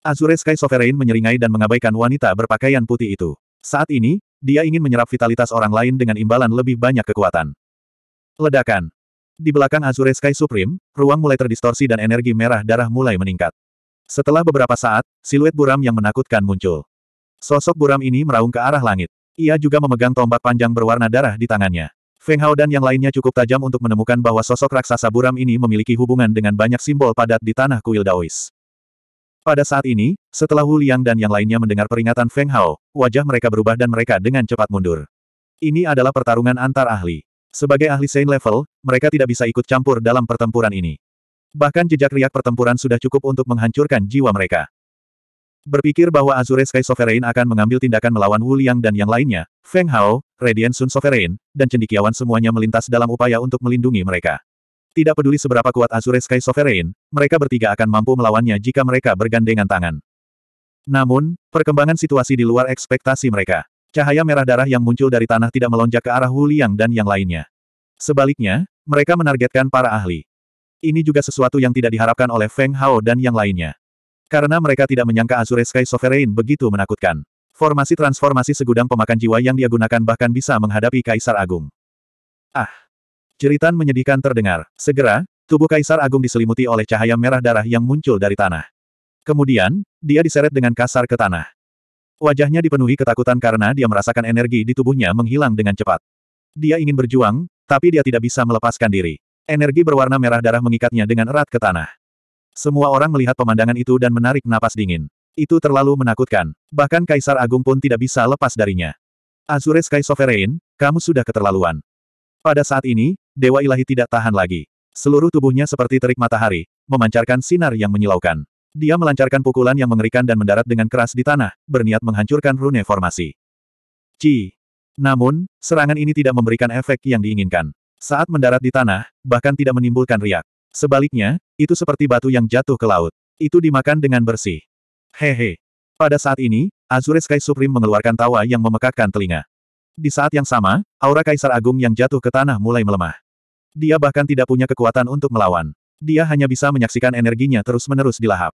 Azure Sky Sovereign menyeringai dan mengabaikan wanita berpakaian putih itu. Saat ini, dia ingin menyerap vitalitas orang lain dengan imbalan lebih banyak kekuatan. Ledakan. Di belakang Azure Sky Supreme, ruang mulai terdistorsi dan energi merah darah mulai meningkat. Setelah beberapa saat, siluet buram yang menakutkan muncul. Sosok buram ini meraung ke arah langit. Ia juga memegang tombak panjang berwarna darah di tangannya. Feng Hao dan yang lainnya cukup tajam untuk menemukan bahwa sosok raksasa buram ini memiliki hubungan dengan banyak simbol padat di tanah kuil Daois. Pada saat ini, setelah Wu Liang dan yang lainnya mendengar peringatan Feng Hao, wajah mereka berubah dan mereka dengan cepat mundur. Ini adalah pertarungan antar ahli. Sebagai ahli Saint level, mereka tidak bisa ikut campur dalam pertempuran ini. Bahkan jejak riak pertempuran sudah cukup untuk menghancurkan jiwa mereka. Berpikir bahwa Azure Sky Sovereign akan mengambil tindakan melawan Wu Liang dan yang lainnya, Feng Hao, Radiant Sun Sovereign, dan Cendikiawan semuanya melintas dalam upaya untuk melindungi mereka. Tidak peduli seberapa kuat Azure Sky Sovereign, mereka bertiga akan mampu melawannya jika mereka bergandengan tangan. Namun, perkembangan situasi di luar ekspektasi mereka. Cahaya merah darah yang muncul dari tanah tidak melonjak ke arah Huliang Liang dan yang lainnya. Sebaliknya, mereka menargetkan para ahli. Ini juga sesuatu yang tidak diharapkan oleh Feng Hao dan yang lainnya. Karena mereka tidak menyangka Azure Sky Sovereign begitu menakutkan. Formasi transformasi segudang pemakan jiwa yang dia gunakan bahkan bisa menghadapi Kaisar Agung. Ah! Ceritan menyedihkan terdengar. Segera, tubuh Kaisar Agung diselimuti oleh cahaya merah darah yang muncul dari tanah. Kemudian, dia diseret dengan kasar ke tanah. Wajahnya dipenuhi ketakutan karena dia merasakan energi di tubuhnya menghilang dengan cepat. Dia ingin berjuang, tapi dia tidak bisa melepaskan diri. Energi berwarna merah darah mengikatnya dengan erat ke tanah. Semua orang melihat pemandangan itu dan menarik napas dingin. Itu terlalu menakutkan. Bahkan Kaisar Agung pun tidak bisa lepas darinya. Azure Sky Sovereign, kamu sudah keterlaluan. Pada saat ini, Dewa Ilahi tidak tahan lagi. Seluruh tubuhnya seperti terik matahari, memancarkan sinar yang menyilaukan. Dia melancarkan pukulan yang mengerikan dan mendarat dengan keras di tanah, berniat menghancurkan rune formasi. Ci. Namun, serangan ini tidak memberikan efek yang diinginkan. Saat mendarat di tanah, bahkan tidak menimbulkan riak. Sebaliknya, itu seperti batu yang jatuh ke laut. Itu dimakan dengan bersih. Hehe. Pada saat ini, Azure Sky Supreme mengeluarkan tawa yang memekakkan telinga. Di saat yang sama, aura Kaisar Agung yang jatuh ke tanah mulai melemah. Dia bahkan tidak punya kekuatan untuk melawan. Dia hanya bisa menyaksikan energinya terus-menerus dilahap.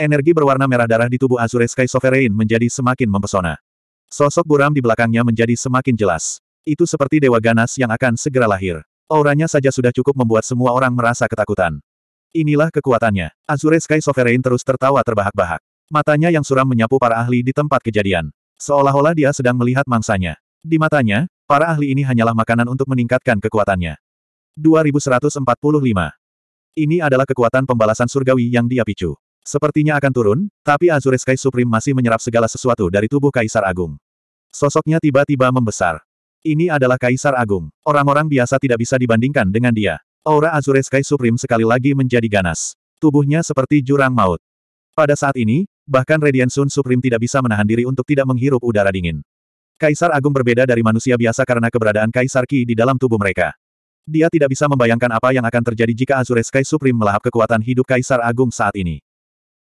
Energi berwarna merah darah di tubuh Azure Sky Sovereign menjadi semakin mempesona. Sosok buram di belakangnya menjadi semakin jelas. Itu seperti Dewa Ganas yang akan segera lahir. Auranya saja sudah cukup membuat semua orang merasa ketakutan. Inilah kekuatannya. Azure Sky Sovereign terus tertawa terbahak-bahak. Matanya yang suram menyapu para ahli di tempat kejadian. Seolah-olah dia sedang melihat mangsanya. Di matanya, para ahli ini hanyalah makanan untuk meningkatkan kekuatannya. 2145 ini adalah kekuatan pembalasan surgawi yang dia picu. Sepertinya akan turun, tapi Azure Sky Supreme masih menyerap segala sesuatu dari tubuh Kaisar Agung. Sosoknya tiba-tiba membesar. Ini adalah Kaisar Agung. Orang-orang biasa tidak bisa dibandingkan dengan dia. Aura Azure Sky Supreme sekali lagi menjadi ganas. Tubuhnya seperti jurang maut. Pada saat ini, bahkan Radiant Sun Supreme tidak bisa menahan diri untuk tidak menghirup udara dingin. Kaisar Agung berbeda dari manusia biasa karena keberadaan Kaisar Ki di dalam tubuh mereka. Dia tidak bisa membayangkan apa yang akan terjadi jika Azure Sky Supreme melahap kekuatan hidup Kaisar Agung saat ini.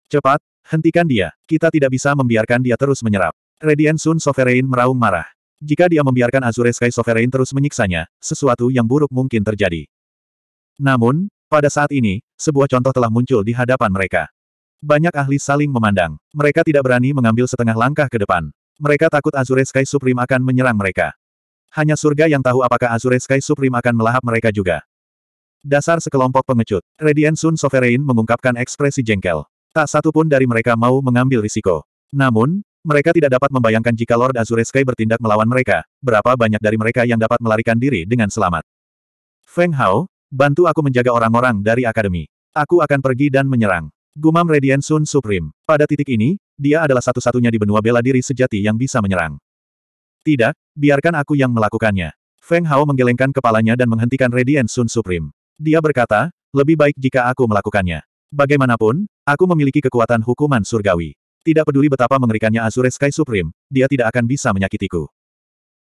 Cepat, hentikan dia. Kita tidak bisa membiarkan dia terus menyerap. Radiant Sun Sovereign meraung marah. Jika dia membiarkan Azure Sky Sovereign terus menyiksanya, sesuatu yang buruk mungkin terjadi. Namun, pada saat ini, sebuah contoh telah muncul di hadapan mereka. Banyak ahli saling memandang. Mereka tidak berani mengambil setengah langkah ke depan. Mereka takut Azure Sky Supreme akan menyerang mereka. Hanya surga yang tahu apakah Azure Sky Supreme akan melahap mereka juga. Dasar sekelompok pengecut. Radiant Sun Sovereign mengungkapkan ekspresi jengkel. Tak satu pun dari mereka mau mengambil risiko. Namun, mereka tidak dapat membayangkan jika Lord Azure Sky bertindak melawan mereka, berapa banyak dari mereka yang dapat melarikan diri dengan selamat. Feng Hao, bantu aku menjaga orang-orang dari Akademi. Aku akan pergi dan menyerang. Gumam Radiant Sun Supreme. Pada titik ini, dia adalah satu-satunya di benua bela diri sejati yang bisa menyerang. Tidak, biarkan aku yang melakukannya. Feng Hao menggelengkan kepalanya dan menghentikan Radiant Sun Supreme. Dia berkata, lebih baik jika aku melakukannya. Bagaimanapun, aku memiliki kekuatan hukuman surgawi. Tidak peduli betapa mengerikannya Azure Sky Supreme, dia tidak akan bisa menyakitiku.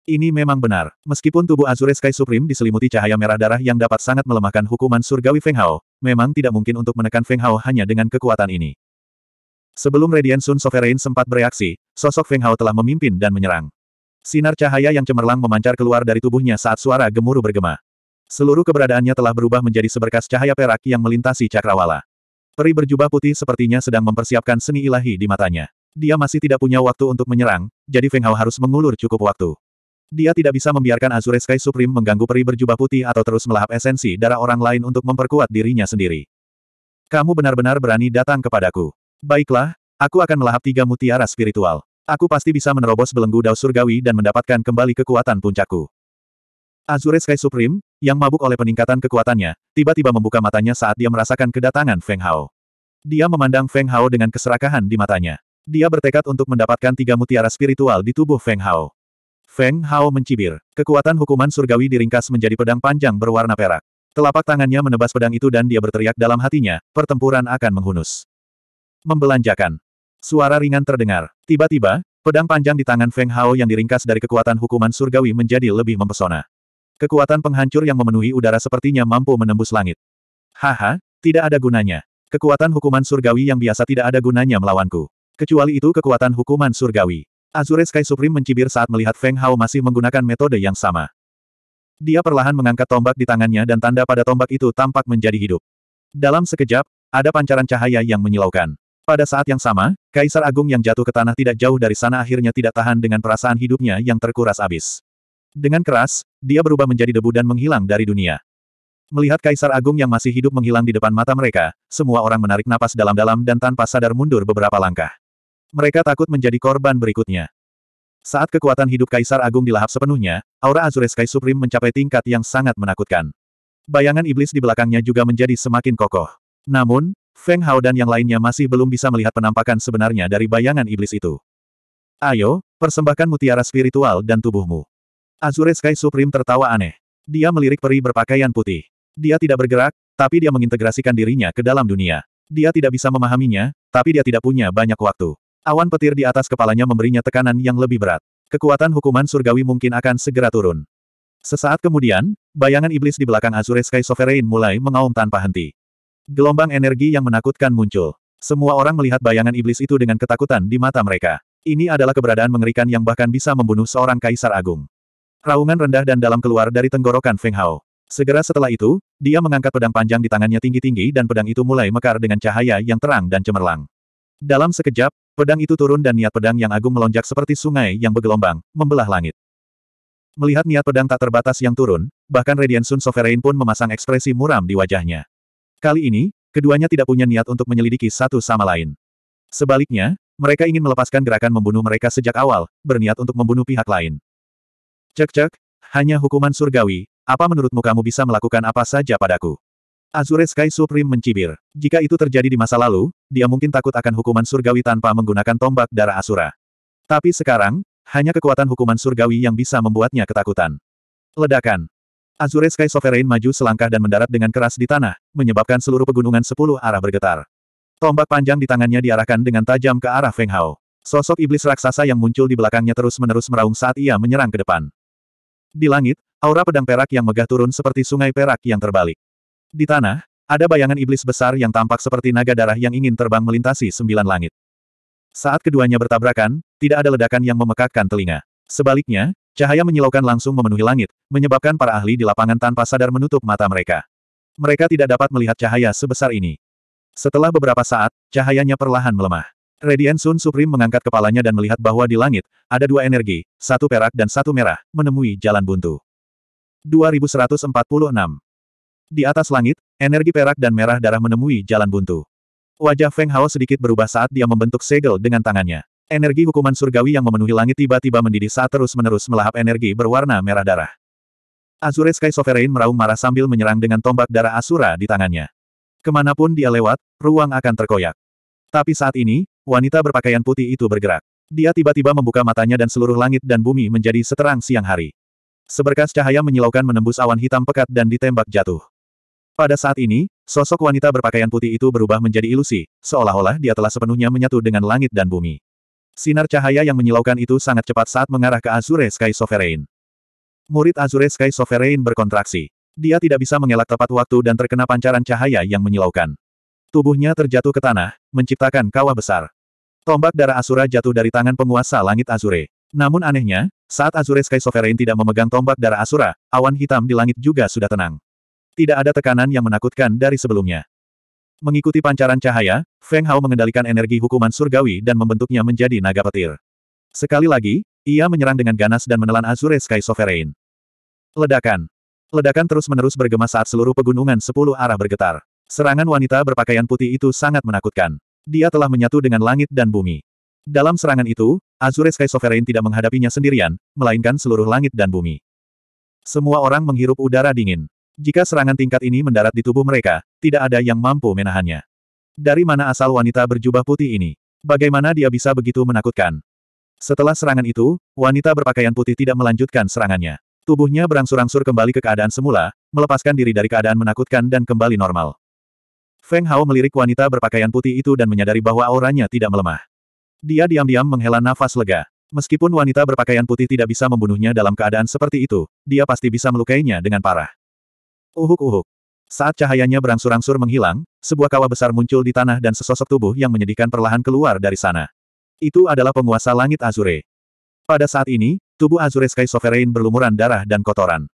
Ini memang benar. Meskipun tubuh Azure Sky Supreme diselimuti cahaya merah darah yang dapat sangat melemahkan hukuman surgawi Feng Hao, memang tidak mungkin untuk menekan Feng Hao hanya dengan kekuatan ini. Sebelum Radiant Sun Sovereign sempat bereaksi, sosok Feng Hao telah memimpin dan menyerang. Sinar cahaya yang cemerlang memancar keluar dari tubuhnya saat suara gemuruh bergema. Seluruh keberadaannya telah berubah menjadi seberkas cahaya perak yang melintasi cakrawala. Peri berjubah putih sepertinya sedang mempersiapkan seni ilahi di matanya. Dia masih tidak punya waktu untuk menyerang, jadi Feng Hao harus mengulur cukup waktu. Dia tidak bisa membiarkan Azure Sky Supreme mengganggu peri berjubah putih atau terus melahap esensi darah orang lain untuk memperkuat dirinya sendiri. Kamu benar-benar berani datang kepadaku. Baiklah, aku akan melahap tiga mutiara spiritual. Aku pasti bisa menerobos belenggu Dao surgawi dan mendapatkan kembali kekuatan puncakku. Azure Sky Supreme, yang mabuk oleh peningkatan kekuatannya, tiba-tiba membuka matanya saat dia merasakan kedatangan Feng Hao. Dia memandang Feng Hao dengan keserakahan di matanya. Dia bertekad untuk mendapatkan tiga mutiara spiritual di tubuh Feng Hao. Feng Hao mencibir. Kekuatan hukuman surgawi diringkas menjadi pedang panjang berwarna perak. Telapak tangannya menebas pedang itu dan dia berteriak dalam hatinya, pertempuran akan menghunus. Membelanjakan. Suara ringan terdengar. Tiba-tiba, pedang panjang di tangan Feng Hao yang diringkas dari kekuatan hukuman surgawi menjadi lebih mempesona. Kekuatan penghancur yang memenuhi udara sepertinya mampu menembus langit. Haha, tidak ada gunanya. Kekuatan hukuman surgawi yang biasa tidak ada gunanya melawanku. Kecuali itu kekuatan hukuman surgawi. Azure Sky Supreme mencibir saat melihat Feng Hao masih menggunakan metode yang sama. Dia perlahan mengangkat tombak di tangannya dan tanda pada tombak itu tampak menjadi hidup. Dalam sekejap, ada pancaran cahaya yang menyilaukan. Pada saat yang sama, Kaisar Agung yang jatuh ke tanah tidak jauh dari sana akhirnya tidak tahan dengan perasaan hidupnya yang terkuras abis. Dengan keras, dia berubah menjadi debu dan menghilang dari dunia. Melihat Kaisar Agung yang masih hidup menghilang di depan mata mereka, semua orang menarik napas dalam-dalam dan tanpa sadar mundur beberapa langkah. Mereka takut menjadi korban berikutnya. Saat kekuatan hidup Kaisar Agung dilahap sepenuhnya, aura Azure Sky Supreme mencapai tingkat yang sangat menakutkan. Bayangan iblis di belakangnya juga menjadi semakin kokoh. Namun, Feng Hao dan yang lainnya masih belum bisa melihat penampakan sebenarnya dari bayangan iblis itu. Ayo, persembahkan mutiara spiritual dan tubuhmu. Azure Sky Supreme tertawa aneh. Dia melirik peri berpakaian putih. Dia tidak bergerak, tapi dia mengintegrasikan dirinya ke dalam dunia. Dia tidak bisa memahaminya, tapi dia tidak punya banyak waktu. Awan petir di atas kepalanya memberinya tekanan yang lebih berat. Kekuatan hukuman surgawi mungkin akan segera turun. Sesaat kemudian, bayangan iblis di belakang Azure Sky Sovereign mulai mengaum tanpa henti. Gelombang energi yang menakutkan muncul. Semua orang melihat bayangan iblis itu dengan ketakutan di mata mereka. Ini adalah keberadaan mengerikan yang bahkan bisa membunuh seorang kaisar agung. Raungan rendah dan dalam keluar dari tenggorokan Feng Hao. Segera setelah itu, dia mengangkat pedang panjang di tangannya tinggi-tinggi dan pedang itu mulai mekar dengan cahaya yang terang dan cemerlang. Dalam sekejap, pedang itu turun dan niat pedang yang agung melonjak seperti sungai yang bergelombang, membelah langit. Melihat niat pedang tak terbatas yang turun, bahkan Radiant Sun Sovereign pun memasang ekspresi muram di wajahnya. Kali ini, keduanya tidak punya niat untuk menyelidiki satu sama lain. Sebaliknya, mereka ingin melepaskan gerakan membunuh mereka sejak awal, berniat untuk membunuh pihak lain. Cek-cek, hanya hukuman surgawi, apa menurutmu kamu bisa melakukan apa saja padaku? Azure Sky Supreme mencibir. Jika itu terjadi di masa lalu, dia mungkin takut akan hukuman surgawi tanpa menggunakan tombak darah Asura. Tapi sekarang, hanya kekuatan hukuman surgawi yang bisa membuatnya ketakutan. Ledakan. Azure Sky Sovereign maju selangkah dan mendarat dengan keras di tanah, menyebabkan seluruh pegunungan sepuluh arah bergetar. Tombak panjang di tangannya diarahkan dengan tajam ke arah Feng Hao. Sosok iblis raksasa yang muncul di belakangnya terus-menerus meraung saat ia menyerang ke depan. Di langit, aura pedang perak yang megah turun seperti sungai perak yang terbalik. Di tanah, ada bayangan iblis besar yang tampak seperti naga darah yang ingin terbang melintasi sembilan langit. Saat keduanya bertabrakan, tidak ada ledakan yang memekakkan telinga. Sebaliknya, Cahaya menyilaukan langsung memenuhi langit, menyebabkan para ahli di lapangan tanpa sadar menutup mata mereka. Mereka tidak dapat melihat cahaya sebesar ini. Setelah beberapa saat, cahayanya perlahan melemah. Radian Sun Supreme mengangkat kepalanya dan melihat bahwa di langit, ada dua energi, satu perak dan satu merah, menemui jalan buntu. 2146 Di atas langit, energi perak dan merah darah menemui jalan buntu. Wajah Feng Hao sedikit berubah saat dia membentuk segel dengan tangannya. Energi hukuman surgawi yang memenuhi langit tiba-tiba mendidih saat terus-menerus melahap energi berwarna merah darah. Azure Sky Sovereign meraung marah sambil menyerang dengan tombak darah Asura di tangannya. Kemanapun dia lewat, ruang akan terkoyak. Tapi saat ini, wanita berpakaian putih itu bergerak. Dia tiba-tiba membuka matanya dan seluruh langit dan bumi menjadi seterang siang hari. Seberkas cahaya menyilaukan menembus awan hitam pekat dan ditembak jatuh. Pada saat ini, sosok wanita berpakaian putih itu berubah menjadi ilusi, seolah-olah dia telah sepenuhnya menyatu dengan langit dan bumi. Sinar cahaya yang menyilaukan itu sangat cepat saat mengarah ke Azure Sky Sovereign. Murid Azure Sky Sovereign berkontraksi. Dia tidak bisa mengelak tepat waktu dan terkena pancaran cahaya yang menyilaukan. Tubuhnya terjatuh ke tanah, menciptakan kawah besar. Tombak darah Asura jatuh dari tangan penguasa langit Azure. Namun anehnya, saat Azure Sky Sovereign tidak memegang tombak darah Asura, awan hitam di langit juga sudah tenang. Tidak ada tekanan yang menakutkan dari sebelumnya. Mengikuti pancaran cahaya, Feng Hao mengendalikan energi hukuman surgawi dan membentuknya menjadi naga petir. Sekali lagi, ia menyerang dengan ganas dan menelan Azure Sky Sovereign. Ledakan. Ledakan terus-menerus bergema saat seluruh pegunungan sepuluh arah bergetar. Serangan wanita berpakaian putih itu sangat menakutkan. Dia telah menyatu dengan langit dan bumi. Dalam serangan itu, Azure Sky Sovereign tidak menghadapinya sendirian, melainkan seluruh langit dan bumi. Semua orang menghirup udara dingin. Jika serangan tingkat ini mendarat di tubuh mereka, tidak ada yang mampu menahannya. Dari mana asal wanita berjubah putih ini? Bagaimana dia bisa begitu menakutkan? Setelah serangan itu, wanita berpakaian putih tidak melanjutkan serangannya. Tubuhnya berangsur-angsur kembali ke keadaan semula, melepaskan diri dari keadaan menakutkan dan kembali normal. Feng Hao melirik wanita berpakaian putih itu dan menyadari bahwa auranya tidak melemah. Dia diam-diam menghela nafas lega. Meskipun wanita berpakaian putih tidak bisa membunuhnya dalam keadaan seperti itu, dia pasti bisa melukainya dengan parah. Uhuk-uhuk. Saat cahayanya berangsur-angsur menghilang, sebuah kawah besar muncul di tanah dan sesosok tubuh yang menyedihkan perlahan keluar dari sana. Itu adalah penguasa langit Azure. Pada saat ini, tubuh Azure Sky Sovereign berlumuran darah dan kotoran.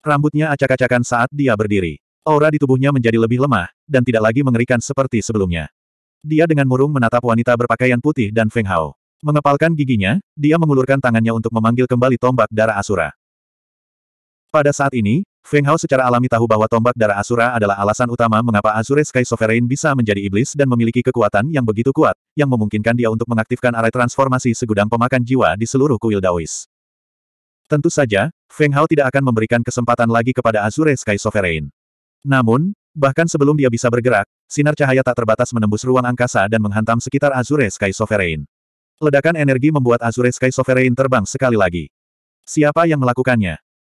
Rambutnya acak-acakan saat dia berdiri. Aura di tubuhnya menjadi lebih lemah, dan tidak lagi mengerikan seperti sebelumnya. Dia dengan murung menatap wanita berpakaian putih dan Feng Hao. Mengepalkan giginya, dia mengulurkan tangannya untuk memanggil kembali tombak darah Asura. Pada saat ini, Feng Hao secara alami tahu bahwa tombak darah Asura adalah alasan utama mengapa Azure Sky Sovereign bisa menjadi iblis dan memiliki kekuatan yang begitu kuat, yang memungkinkan dia untuk mengaktifkan arai transformasi segudang pemakan jiwa di seluruh kuil Daois. Tentu saja, Feng Hao tidak akan memberikan kesempatan lagi kepada Azure Sky Sovereign. Namun, bahkan sebelum dia bisa bergerak, sinar cahaya tak terbatas menembus ruang angkasa dan menghantam sekitar Azure Sky Sovereign. Ledakan energi membuat Azure Sky Sovereign terbang sekali lagi. Siapa yang melakukannya?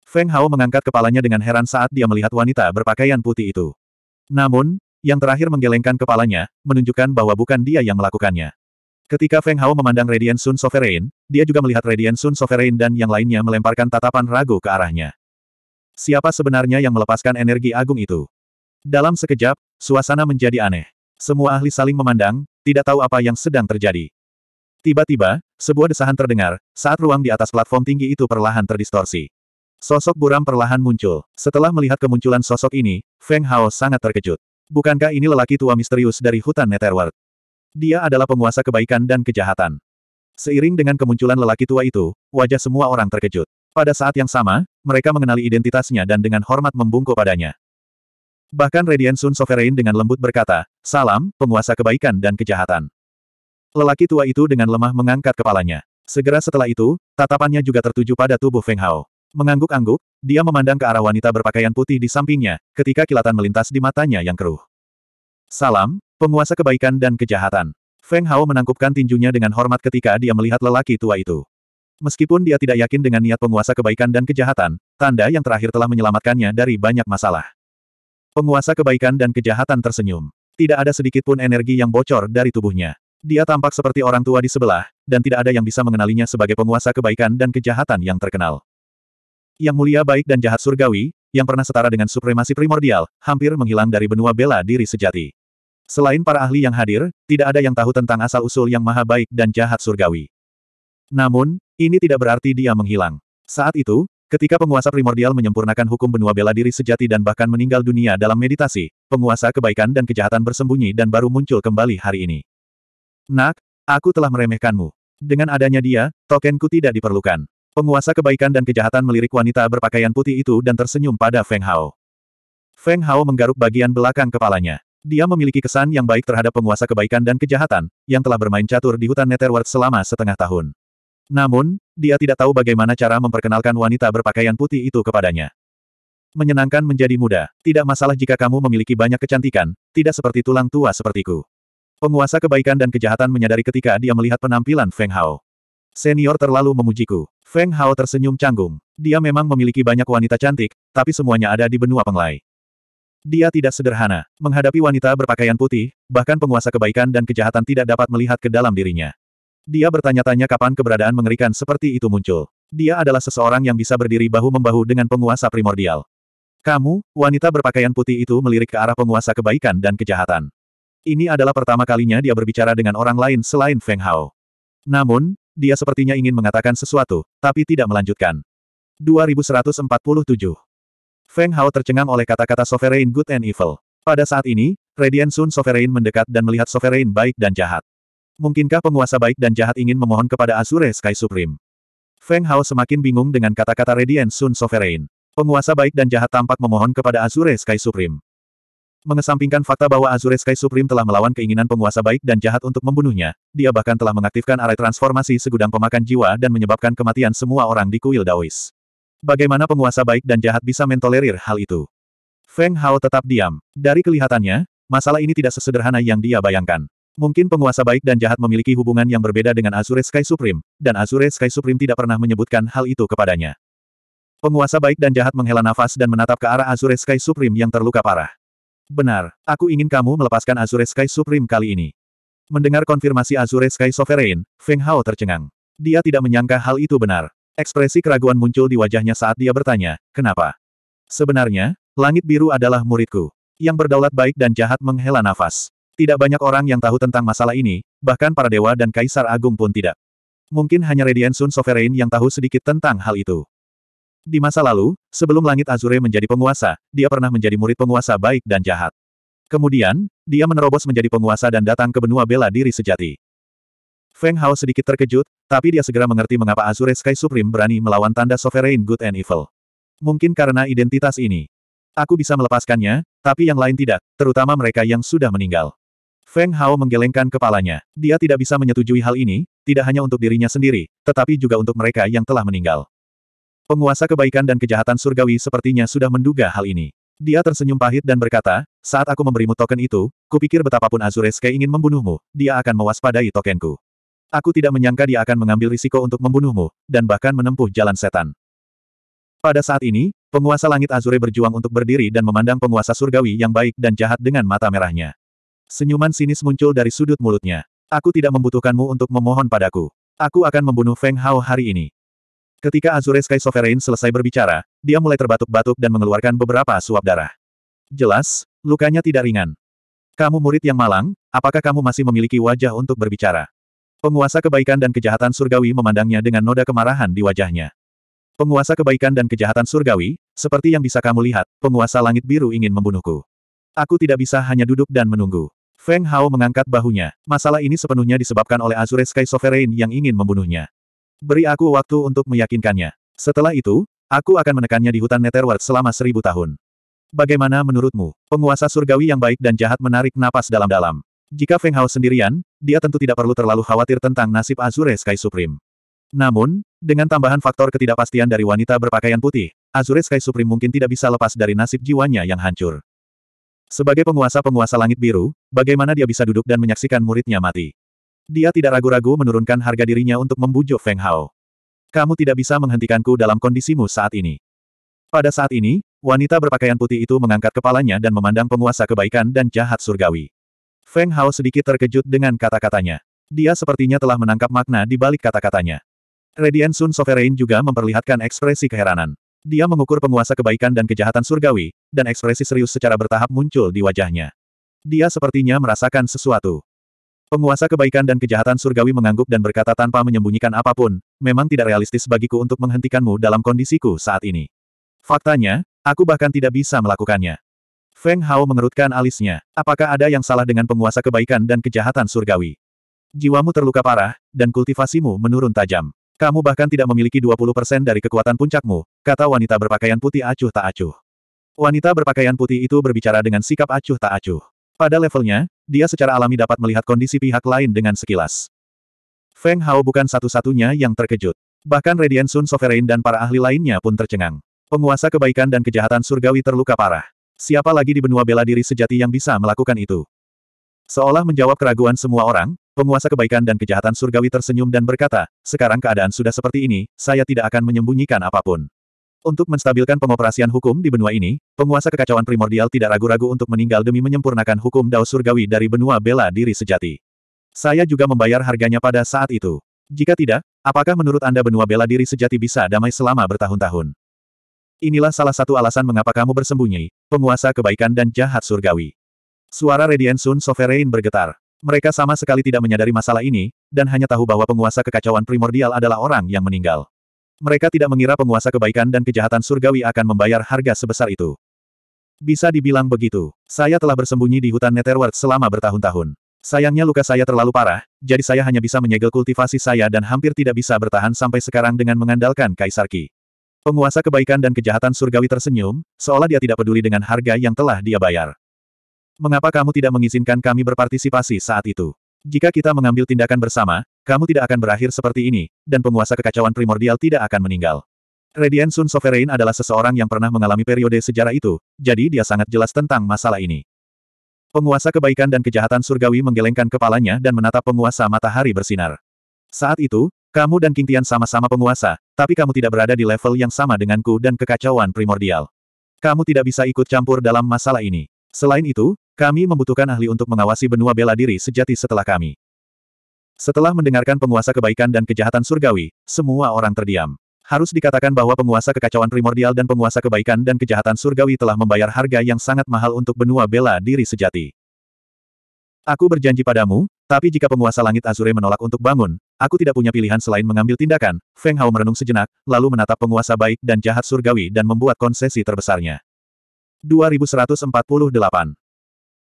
Feng Hao mengangkat kepalanya dengan heran saat dia melihat wanita berpakaian putih itu. Namun, yang terakhir menggelengkan kepalanya, menunjukkan bahwa bukan dia yang melakukannya. Ketika Feng Hao memandang Radiant Sun Sovereign, dia juga melihat Radiant Sun Sovereign dan yang lainnya melemparkan tatapan ragu ke arahnya. Siapa sebenarnya yang melepaskan energi agung itu? Dalam sekejap, suasana menjadi aneh. Semua ahli saling memandang, tidak tahu apa yang sedang terjadi. Tiba-tiba, sebuah desahan terdengar, saat ruang di atas platform tinggi itu perlahan terdistorsi. Sosok buram perlahan muncul. Setelah melihat kemunculan sosok ini, Feng Hao sangat terkejut. Bukankah ini lelaki tua misterius dari hutan Netherworld? Dia adalah penguasa kebaikan dan kejahatan. Seiring dengan kemunculan lelaki tua itu, wajah semua orang terkejut. Pada saat yang sama, mereka mengenali identitasnya dan dengan hormat membungkuk padanya. Bahkan Radiant Sun Sovereign dengan lembut berkata, Salam, penguasa kebaikan dan kejahatan. Lelaki tua itu dengan lemah mengangkat kepalanya. Segera setelah itu, tatapannya juga tertuju pada tubuh Feng Hao. Mengangguk-angguk, dia memandang ke arah wanita berpakaian putih di sampingnya, ketika kilatan melintas di matanya yang keruh. Salam, penguasa kebaikan dan kejahatan. Feng Hao menangkupkan tinjunya dengan hormat ketika dia melihat lelaki tua itu. Meskipun dia tidak yakin dengan niat penguasa kebaikan dan kejahatan, tanda yang terakhir telah menyelamatkannya dari banyak masalah. Penguasa kebaikan dan kejahatan tersenyum. Tidak ada sedikit pun energi yang bocor dari tubuhnya. Dia tampak seperti orang tua di sebelah, dan tidak ada yang bisa mengenalinya sebagai penguasa kebaikan dan kejahatan yang terkenal. Yang mulia baik dan jahat surgawi, yang pernah setara dengan supremasi primordial, hampir menghilang dari benua bela diri sejati. Selain para ahli yang hadir, tidak ada yang tahu tentang asal-usul yang maha baik dan jahat surgawi. Namun, ini tidak berarti dia menghilang. Saat itu, ketika penguasa primordial menyempurnakan hukum benua bela diri sejati dan bahkan meninggal dunia dalam meditasi, penguasa kebaikan dan kejahatan bersembunyi dan baru muncul kembali hari ini. Nak, aku telah meremehkanmu. Dengan adanya dia, tokenku tidak diperlukan. Penguasa kebaikan dan kejahatan melirik wanita berpakaian putih itu dan tersenyum pada Feng Hao. Feng Hao menggaruk bagian belakang kepalanya. Dia memiliki kesan yang baik terhadap penguasa kebaikan dan kejahatan, yang telah bermain catur di hutan Netherworld selama setengah tahun. Namun, dia tidak tahu bagaimana cara memperkenalkan wanita berpakaian putih itu kepadanya. Menyenangkan menjadi muda, tidak masalah jika kamu memiliki banyak kecantikan, tidak seperti tulang tua sepertiku. Penguasa kebaikan dan kejahatan menyadari ketika dia melihat penampilan Feng Hao. Senior terlalu memujiku. Feng Hao tersenyum canggung. Dia memang memiliki banyak wanita cantik, tapi semuanya ada di benua penglai. Dia tidak sederhana. Menghadapi wanita berpakaian putih, bahkan penguasa kebaikan dan kejahatan tidak dapat melihat ke dalam dirinya. Dia bertanya-tanya kapan keberadaan mengerikan seperti itu muncul. Dia adalah seseorang yang bisa berdiri bahu-membahu dengan penguasa primordial. Kamu, wanita berpakaian putih itu melirik ke arah penguasa kebaikan dan kejahatan. Ini adalah pertama kalinya dia berbicara dengan orang lain selain Feng Hao. Namun, dia sepertinya ingin mengatakan sesuatu, tapi tidak melanjutkan. 2147 Feng Hao tercengang oleh kata-kata Sovereign Good and Evil. Pada saat ini, Radiant Sun Sovereign mendekat dan melihat Sovereign baik dan jahat. Mungkinkah penguasa baik dan jahat ingin memohon kepada Azure Sky Supreme? Feng Hao semakin bingung dengan kata-kata Radiant Sun Sovereign. Penguasa baik dan jahat tampak memohon kepada Azure Sky Supreme. Mengesampingkan fakta bahwa Azure Sky Supreme telah melawan keinginan penguasa baik dan jahat untuk membunuhnya, dia bahkan telah mengaktifkan arai transformasi segudang pemakan jiwa dan menyebabkan kematian semua orang di kuil Daois. Bagaimana penguasa baik dan jahat bisa mentolerir hal itu? Feng Hao tetap diam. Dari kelihatannya, masalah ini tidak sesederhana yang dia bayangkan. Mungkin penguasa baik dan jahat memiliki hubungan yang berbeda dengan Azure Sky Supreme, dan Azure Sky Supreme tidak pernah menyebutkan hal itu kepadanya. Penguasa baik dan jahat menghela nafas dan menatap ke arah Azure Sky Supreme yang terluka parah. Benar, aku ingin kamu melepaskan Azure Sky Supreme kali ini. Mendengar konfirmasi Azure Sky Sovereign, Feng Hao tercengang. Dia tidak menyangka hal itu benar. Ekspresi keraguan muncul di wajahnya saat dia bertanya, kenapa? Sebenarnya, langit biru adalah muridku. Yang berdaulat baik dan jahat menghela nafas. Tidak banyak orang yang tahu tentang masalah ini, bahkan para dewa dan kaisar agung pun tidak. Mungkin hanya Radiant Sun Sovereign yang tahu sedikit tentang hal itu. Di masa lalu, sebelum langit Azure menjadi penguasa, dia pernah menjadi murid penguasa baik dan jahat. Kemudian, dia menerobos menjadi penguasa dan datang ke benua bela diri sejati. Feng Hao sedikit terkejut, tapi dia segera mengerti mengapa Azure Sky Supreme berani melawan tanda Sovereign Good and Evil. Mungkin karena identitas ini. Aku bisa melepaskannya, tapi yang lain tidak, terutama mereka yang sudah meninggal. Feng Hao menggelengkan kepalanya. Dia tidak bisa menyetujui hal ini, tidak hanya untuk dirinya sendiri, tetapi juga untuk mereka yang telah meninggal. Penguasa kebaikan dan kejahatan surgawi sepertinya sudah menduga hal ini. Dia tersenyum pahit dan berkata, saat aku memberimu token itu, kupikir betapapun Azureske ingin membunuhmu, dia akan mewaspadai tokenku. Aku tidak menyangka dia akan mengambil risiko untuk membunuhmu, dan bahkan menempuh jalan setan. Pada saat ini, penguasa langit Azure berjuang untuk berdiri dan memandang penguasa surgawi yang baik dan jahat dengan mata merahnya. Senyuman sinis muncul dari sudut mulutnya. Aku tidak membutuhkanmu untuk memohon padaku. Aku akan membunuh Feng Hao hari ini. Ketika Azure Sky Sovereign selesai berbicara, dia mulai terbatuk-batuk dan mengeluarkan beberapa suap darah. Jelas, lukanya tidak ringan. Kamu murid yang malang, apakah kamu masih memiliki wajah untuk berbicara? Penguasa kebaikan dan kejahatan surgawi memandangnya dengan noda kemarahan di wajahnya. Penguasa kebaikan dan kejahatan surgawi, seperti yang bisa kamu lihat, penguasa langit biru ingin membunuhku. Aku tidak bisa hanya duduk dan menunggu. Feng Hao mengangkat bahunya. Masalah ini sepenuhnya disebabkan oleh Azure Sky Sovereign yang ingin membunuhnya. Beri aku waktu untuk meyakinkannya. Setelah itu, aku akan menekannya di hutan Netherworld selama seribu tahun. Bagaimana menurutmu, penguasa surgawi yang baik dan jahat menarik napas dalam-dalam? Jika Feng Hao sendirian, dia tentu tidak perlu terlalu khawatir tentang nasib Azure Sky Supreme. Namun, dengan tambahan faktor ketidakpastian dari wanita berpakaian putih, Azure Sky Supreme mungkin tidak bisa lepas dari nasib jiwanya yang hancur. Sebagai penguasa-penguasa langit biru, bagaimana dia bisa duduk dan menyaksikan muridnya mati? Dia tidak ragu-ragu menurunkan harga dirinya untuk membujuk Feng Hao. Kamu tidak bisa menghentikanku dalam kondisimu saat ini. Pada saat ini, wanita berpakaian putih itu mengangkat kepalanya dan memandang penguasa kebaikan dan jahat surgawi. Feng Hao sedikit terkejut dengan kata-katanya. Dia sepertinya telah menangkap makna di balik kata-katanya. Radiant Sun Sovereign juga memperlihatkan ekspresi keheranan. Dia mengukur penguasa kebaikan dan kejahatan surgawi, dan ekspresi serius secara bertahap muncul di wajahnya. Dia sepertinya merasakan sesuatu. Penguasa kebaikan dan kejahatan surgawi mengangguk dan berkata tanpa menyembunyikan apapun, memang tidak realistis bagiku untuk menghentikanmu dalam kondisiku saat ini. Faktanya, aku bahkan tidak bisa melakukannya. Feng Hao mengerutkan alisnya. Apakah ada yang salah dengan penguasa kebaikan dan kejahatan surgawi? Jiwamu terluka parah, dan kultivasimu menurun tajam. Kamu bahkan tidak memiliki 20% dari kekuatan puncakmu, kata wanita berpakaian putih acuh tak acuh. Wanita berpakaian putih itu berbicara dengan sikap acuh tak acuh. Pada levelnya, dia secara alami dapat melihat kondisi pihak lain dengan sekilas. Feng Hao bukan satu-satunya yang terkejut. Bahkan Radian Sun Sovereign dan para ahli lainnya pun tercengang. Penguasa kebaikan dan kejahatan surgawi terluka parah. Siapa lagi di benua bela diri sejati yang bisa melakukan itu? Seolah menjawab keraguan semua orang, penguasa kebaikan dan kejahatan surgawi tersenyum dan berkata, sekarang keadaan sudah seperti ini, saya tidak akan menyembunyikan apapun. Untuk menstabilkan pengoperasian hukum di benua ini, penguasa kekacauan primordial tidak ragu-ragu untuk meninggal demi menyempurnakan hukum Dao Surgawi dari benua bela diri sejati. Saya juga membayar harganya pada saat itu. Jika tidak, apakah menurut Anda benua bela diri sejati bisa damai selama bertahun-tahun? Inilah salah satu alasan mengapa kamu bersembunyi, penguasa kebaikan dan jahat surgawi. Suara Redian Sun Sovereign bergetar. Mereka sama sekali tidak menyadari masalah ini, dan hanya tahu bahwa penguasa kekacauan primordial adalah orang yang meninggal. Mereka tidak mengira penguasa kebaikan dan kejahatan surgawi akan membayar harga sebesar itu. Bisa dibilang begitu. Saya telah bersembunyi di hutan Netherworld selama bertahun-tahun. Sayangnya luka saya terlalu parah, jadi saya hanya bisa menyegel kultivasi saya dan hampir tidak bisa bertahan sampai sekarang dengan mengandalkan Kaisar Ki. Penguasa kebaikan dan kejahatan surgawi tersenyum, seolah dia tidak peduli dengan harga yang telah dia bayar. Mengapa kamu tidak mengizinkan kami berpartisipasi saat itu? Jika kita mengambil tindakan bersama, kamu tidak akan berakhir seperti ini, dan penguasa kekacauan primordial tidak akan meninggal. Radiant Sun Sovereign adalah seseorang yang pernah mengalami periode sejarah itu, jadi dia sangat jelas tentang masalah ini. Penguasa kebaikan dan kejahatan surgawi menggelengkan kepalanya dan menatap penguasa matahari bersinar. Saat itu, kamu dan King Tian sama-sama penguasa, tapi kamu tidak berada di level yang sama denganku dan kekacauan primordial. Kamu tidak bisa ikut campur dalam masalah ini. Selain itu, kami membutuhkan ahli untuk mengawasi benua bela diri sejati setelah kami. Setelah mendengarkan penguasa kebaikan dan kejahatan surgawi, semua orang terdiam. Harus dikatakan bahwa penguasa kekacauan primordial dan penguasa kebaikan dan kejahatan surgawi telah membayar harga yang sangat mahal untuk benua bela diri sejati. Aku berjanji padamu, tapi jika penguasa langit Azure menolak untuk bangun, aku tidak punya pilihan selain mengambil tindakan. Feng Hao merenung sejenak, lalu menatap penguasa baik dan jahat surgawi dan membuat konsesi terbesarnya. 2148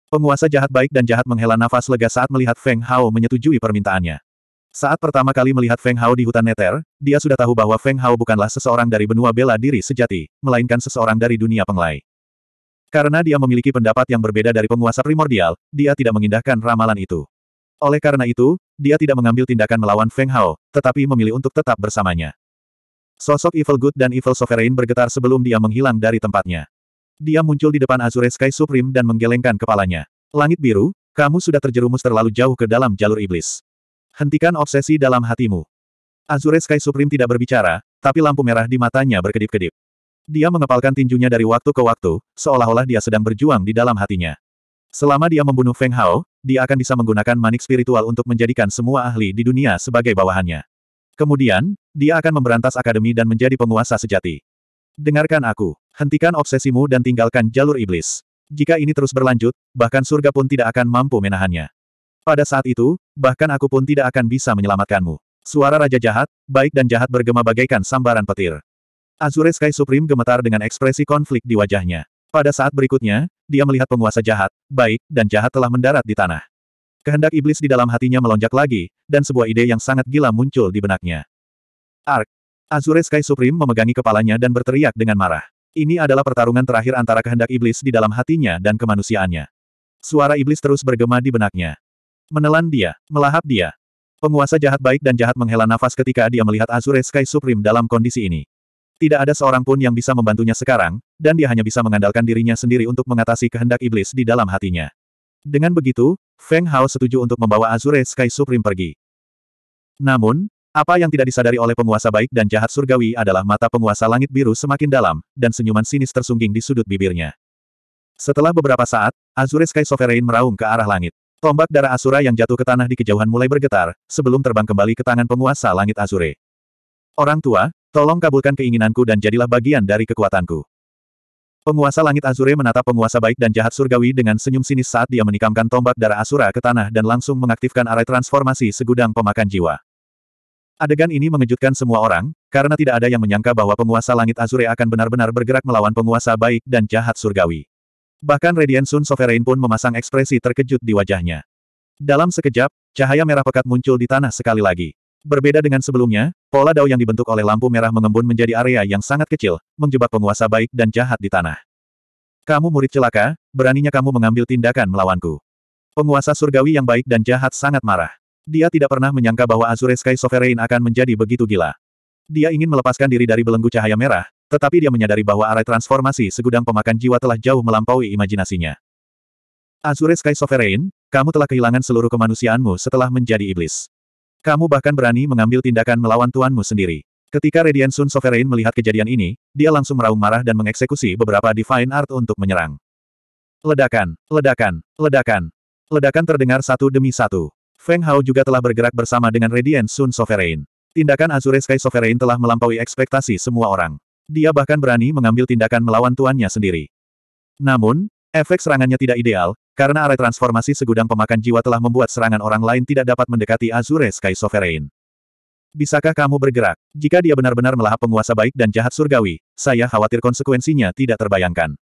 Penguasa jahat baik dan jahat menghela nafas lega saat melihat Feng Hao menyetujui permintaannya. Saat pertama kali melihat Feng Hao di hutan Neter, dia sudah tahu bahwa Feng Hao bukanlah seseorang dari benua bela diri sejati, melainkan seseorang dari dunia penglai. Karena dia memiliki pendapat yang berbeda dari penguasa primordial, dia tidak mengindahkan ramalan itu. Oleh karena itu, dia tidak mengambil tindakan melawan Feng Hao, tetapi memilih untuk tetap bersamanya. Sosok Evil Good dan Evil Sovereign bergetar sebelum dia menghilang dari tempatnya. Dia muncul di depan Azure Sky Supreme dan menggelengkan kepalanya. Langit biru, kamu sudah terjerumus terlalu jauh ke dalam jalur iblis. Hentikan obsesi dalam hatimu. Azure Sky Supreme tidak berbicara, tapi lampu merah di matanya berkedip-kedip. Dia mengepalkan tinjunya dari waktu ke waktu, seolah-olah dia sedang berjuang di dalam hatinya. Selama dia membunuh Feng Hao, dia akan bisa menggunakan manik spiritual untuk menjadikan semua ahli di dunia sebagai bawahannya. Kemudian, dia akan memberantas akademi dan menjadi penguasa sejati. Dengarkan aku. Hentikan obsesimu dan tinggalkan jalur iblis. Jika ini terus berlanjut, bahkan surga pun tidak akan mampu menahannya. Pada saat itu, bahkan aku pun tidak akan bisa menyelamatkanmu. Suara Raja Jahat, baik dan jahat bergema bagaikan sambaran petir. Azure Sky Supreme gemetar dengan ekspresi konflik di wajahnya. Pada saat berikutnya, dia melihat penguasa jahat, baik, dan jahat telah mendarat di tanah. Kehendak iblis di dalam hatinya melonjak lagi, dan sebuah ide yang sangat gila muncul di benaknya. Ark, Azure Sky Supreme memegangi kepalanya dan berteriak dengan marah. Ini adalah pertarungan terakhir antara kehendak iblis di dalam hatinya dan kemanusiaannya. Suara iblis terus bergema di benaknya. Menelan dia, melahap dia. Penguasa jahat baik dan jahat menghela nafas ketika dia melihat Azure Sky Supreme dalam kondisi ini. Tidak ada seorang pun yang bisa membantunya sekarang, dan dia hanya bisa mengandalkan dirinya sendiri untuk mengatasi kehendak iblis di dalam hatinya. Dengan begitu, Feng Hao setuju untuk membawa Azure Sky Supreme pergi. Namun, apa yang tidak disadari oleh penguasa baik dan jahat surgawi adalah mata penguasa langit biru semakin dalam, dan senyuman sinis tersungging di sudut bibirnya. Setelah beberapa saat, Azure Sky Sovereign meraung ke arah langit. Tombak darah Asura yang jatuh ke tanah di kejauhan mulai bergetar, sebelum terbang kembali ke tangan penguasa langit Azure. Orang tua, tolong kabulkan keinginanku dan jadilah bagian dari kekuatanku. Penguasa langit Azure menatap penguasa baik dan jahat surgawi dengan senyum sinis saat dia menikamkan tombak darah Asura ke tanah dan langsung mengaktifkan arai transformasi segudang pemakan jiwa. Adegan ini mengejutkan semua orang, karena tidak ada yang menyangka bahwa penguasa langit Azure akan benar-benar bergerak melawan penguasa baik dan jahat surgawi. Bahkan Radiant Sun Sovereign pun memasang ekspresi terkejut di wajahnya. Dalam sekejap, cahaya merah pekat muncul di tanah sekali lagi. Berbeda dengan sebelumnya, pola dao yang dibentuk oleh lampu merah mengembun menjadi area yang sangat kecil, menjebak penguasa baik dan jahat di tanah. Kamu murid celaka, beraninya kamu mengambil tindakan melawanku. Penguasa surgawi yang baik dan jahat sangat marah. Dia tidak pernah menyangka bahwa Azure Sky Sovereign akan menjadi begitu gila. Dia ingin melepaskan diri dari belenggu cahaya merah, tetapi dia menyadari bahwa arah transformasi segudang pemakan jiwa telah jauh melampaui imajinasinya. Azure Sky Sovereign, kamu telah kehilangan seluruh kemanusiaanmu setelah menjadi iblis. Kamu bahkan berani mengambil tindakan melawan tuanmu sendiri. Ketika Radiant Sun Sovereign melihat kejadian ini, dia langsung meraung marah dan mengeksekusi beberapa Divine Art untuk menyerang. Ledakan, ledakan, ledakan. Ledakan terdengar satu demi satu. Feng Hao juga telah bergerak bersama dengan Radiant Sun Sovereign. Tindakan Azure Sky Sovereign telah melampaui ekspektasi semua orang. Dia bahkan berani mengambil tindakan melawan tuannya sendiri. Namun, efek serangannya tidak ideal, karena area transformasi segudang pemakan jiwa telah membuat serangan orang lain tidak dapat mendekati Azure Sky Sovereign. Bisakah kamu bergerak? Jika dia benar-benar melahap penguasa baik dan jahat surgawi, saya khawatir konsekuensinya tidak terbayangkan.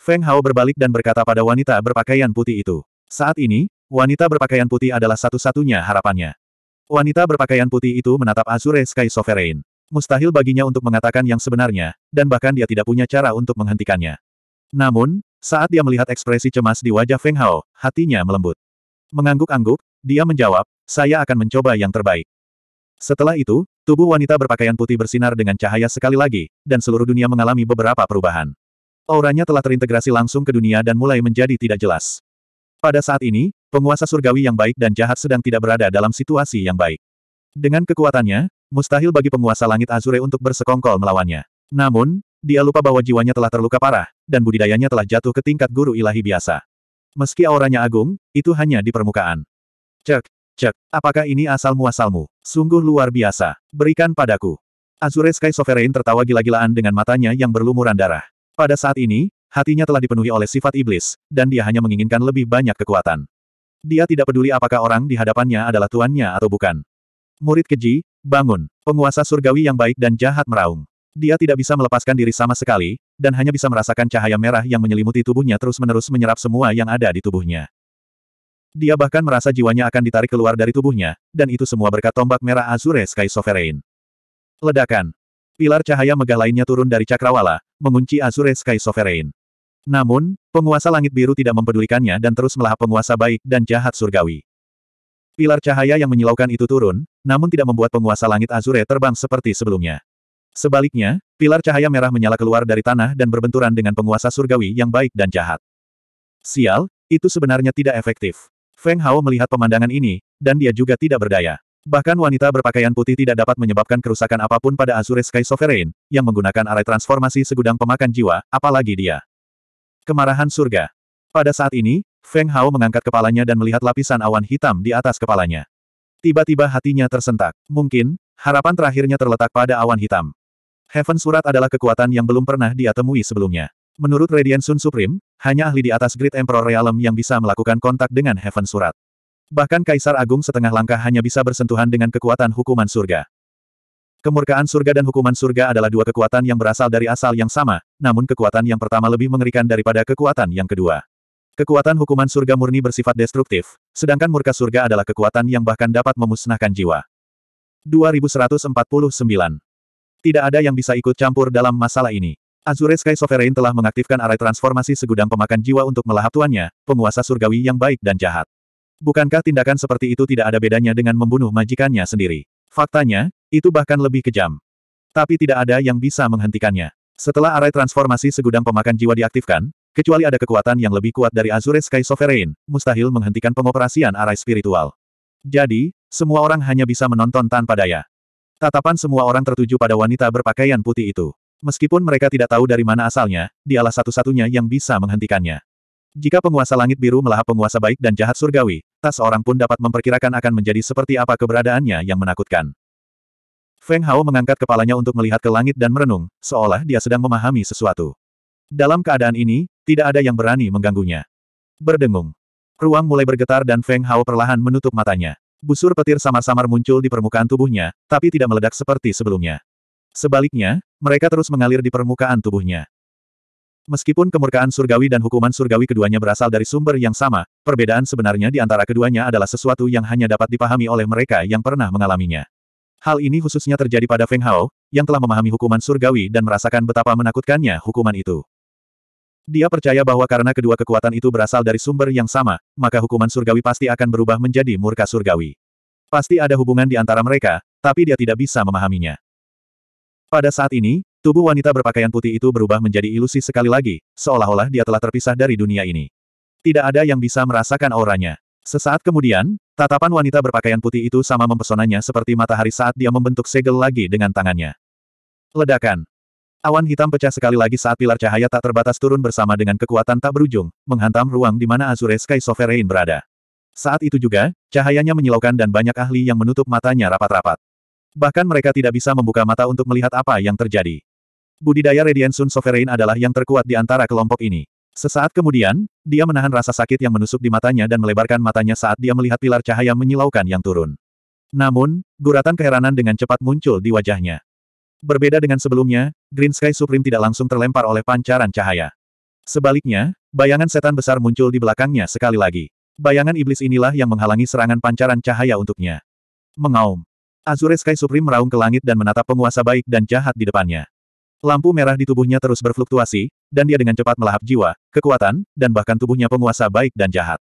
Feng Hao berbalik dan berkata pada wanita berpakaian putih itu. Saat ini, Wanita berpakaian putih adalah satu-satunya harapannya. Wanita berpakaian putih itu menatap Azure Sky Sovereign. Mustahil baginya untuk mengatakan yang sebenarnya, dan bahkan dia tidak punya cara untuk menghentikannya. Namun, saat dia melihat ekspresi cemas di wajah Feng Hao, hatinya melembut. Mengangguk-angguk, dia menjawab, saya akan mencoba yang terbaik. Setelah itu, tubuh wanita berpakaian putih bersinar dengan cahaya sekali lagi, dan seluruh dunia mengalami beberapa perubahan. Auranya telah terintegrasi langsung ke dunia dan mulai menjadi tidak jelas. Pada saat ini, Penguasa surgawi yang baik dan jahat sedang tidak berada dalam situasi yang baik. Dengan kekuatannya, mustahil bagi penguasa langit Azure untuk bersekongkol melawannya. Namun, dia lupa bahwa jiwanya telah terluka parah, dan budidayanya telah jatuh ke tingkat guru ilahi biasa. Meski auranya agung, itu hanya di permukaan. Cek, cek, apakah ini asal-muasalmu? Sungguh luar biasa. Berikan padaku. Azure Sky Sovereign tertawa gila-gilaan dengan matanya yang berlumuran darah. Pada saat ini, hatinya telah dipenuhi oleh sifat iblis, dan dia hanya menginginkan lebih banyak kekuatan. Dia tidak peduli apakah orang di hadapannya adalah tuannya atau bukan. Murid keji, bangun. Penguasa surgawi yang baik dan jahat meraung. Dia tidak bisa melepaskan diri sama sekali, dan hanya bisa merasakan cahaya merah yang menyelimuti tubuhnya terus-menerus menyerap semua yang ada di tubuhnya. Dia bahkan merasa jiwanya akan ditarik keluar dari tubuhnya, dan itu semua berkat tombak merah Azure Sky Sovereign. Ledakan. Pilar cahaya megah lainnya turun dari cakrawala, mengunci Azure Sky Sovereign. Namun, penguasa langit biru tidak mempedulikannya dan terus melahap penguasa baik dan jahat surgawi. Pilar cahaya yang menyilaukan itu turun, namun tidak membuat penguasa langit Azure terbang seperti sebelumnya. Sebaliknya, pilar cahaya merah menyala keluar dari tanah dan berbenturan dengan penguasa surgawi yang baik dan jahat. Sial, itu sebenarnya tidak efektif. Feng Hao melihat pemandangan ini, dan dia juga tidak berdaya. Bahkan wanita berpakaian putih tidak dapat menyebabkan kerusakan apapun pada Azure Sky Sovereign, yang menggunakan arai transformasi segudang pemakan jiwa, apalagi dia. Kemarahan surga. Pada saat ini, Feng Hao mengangkat kepalanya dan melihat lapisan awan hitam di atas kepalanya. Tiba-tiba hatinya tersentak. Mungkin, harapan terakhirnya terletak pada awan hitam. Heaven Surat adalah kekuatan yang belum pernah dia temui sebelumnya. Menurut Radiant Sun Supreme, hanya ahli di atas Great Emperor Realm yang bisa melakukan kontak dengan Heaven Surat. Bahkan Kaisar Agung setengah langkah hanya bisa bersentuhan dengan kekuatan hukuman surga. Kemurkaan surga dan hukuman surga adalah dua kekuatan yang berasal dari asal yang sama, namun kekuatan yang pertama lebih mengerikan daripada kekuatan yang kedua. Kekuatan hukuman surga murni bersifat destruktif, sedangkan murka surga adalah kekuatan yang bahkan dapat memusnahkan jiwa. 2149. Tidak ada yang bisa ikut campur dalam masalah ini. Azure Sky Sovereign telah mengaktifkan arai transformasi segudang pemakan jiwa untuk melahap tuannya, penguasa surgawi yang baik dan jahat. Bukankah tindakan seperti itu tidak ada bedanya dengan membunuh majikannya sendiri? Faktanya, itu bahkan lebih kejam. Tapi tidak ada yang bisa menghentikannya. Setelah arai transformasi segudang pemakan jiwa diaktifkan, kecuali ada kekuatan yang lebih kuat dari Azure Sky Sovereign, mustahil menghentikan pengoperasian arai spiritual. Jadi, semua orang hanya bisa menonton tanpa daya. Tatapan semua orang tertuju pada wanita berpakaian putih itu. Meskipun mereka tidak tahu dari mana asalnya, dialah satu-satunya yang bisa menghentikannya. Jika penguasa langit biru melahap penguasa baik dan jahat surgawi, tak seorang pun dapat memperkirakan akan menjadi seperti apa keberadaannya yang menakutkan. Feng Hao mengangkat kepalanya untuk melihat ke langit dan merenung, seolah dia sedang memahami sesuatu. Dalam keadaan ini, tidak ada yang berani mengganggunya. Berdengung. Ruang mulai bergetar dan Feng Hao perlahan menutup matanya. Busur petir samar-samar muncul di permukaan tubuhnya, tapi tidak meledak seperti sebelumnya. Sebaliknya, mereka terus mengalir di permukaan tubuhnya. Meskipun kemurkaan surgawi dan hukuman surgawi keduanya berasal dari sumber yang sama, perbedaan sebenarnya di antara keduanya adalah sesuatu yang hanya dapat dipahami oleh mereka yang pernah mengalaminya. Hal ini khususnya terjadi pada Feng Hao, yang telah memahami hukuman surgawi dan merasakan betapa menakutkannya hukuman itu. Dia percaya bahwa karena kedua kekuatan itu berasal dari sumber yang sama, maka hukuman surgawi pasti akan berubah menjadi murka surgawi. Pasti ada hubungan di antara mereka, tapi dia tidak bisa memahaminya. Pada saat ini, tubuh wanita berpakaian putih itu berubah menjadi ilusi sekali lagi, seolah-olah dia telah terpisah dari dunia ini. Tidak ada yang bisa merasakan auranya. Sesaat kemudian, tatapan wanita berpakaian putih itu sama mempesonanya seperti matahari saat dia membentuk segel lagi dengan tangannya. Ledakan. Awan hitam pecah sekali lagi saat pilar cahaya tak terbatas turun bersama dengan kekuatan tak berujung, menghantam ruang di mana Azure Sky Sovereign berada. Saat itu juga, cahayanya menyilaukan dan banyak ahli yang menutup matanya rapat-rapat. Bahkan mereka tidak bisa membuka mata untuk melihat apa yang terjadi. Budidaya Radiant Sun Sovereign adalah yang terkuat di antara kelompok ini. Sesaat kemudian, dia menahan rasa sakit yang menusuk di matanya dan melebarkan matanya saat dia melihat pilar cahaya menyilaukan yang turun. Namun, guratan keheranan dengan cepat muncul di wajahnya. Berbeda dengan sebelumnya, Green Sky Supreme tidak langsung terlempar oleh pancaran cahaya. Sebaliknya, bayangan setan besar muncul di belakangnya sekali lagi. Bayangan iblis inilah yang menghalangi serangan pancaran cahaya untuknya. Mengaum. Azure Sky Supreme meraung ke langit dan menatap penguasa baik dan jahat di depannya. Lampu merah di tubuhnya terus berfluktuasi, dan dia dengan cepat melahap jiwa, kekuatan, dan bahkan tubuhnya penguasa baik dan jahat.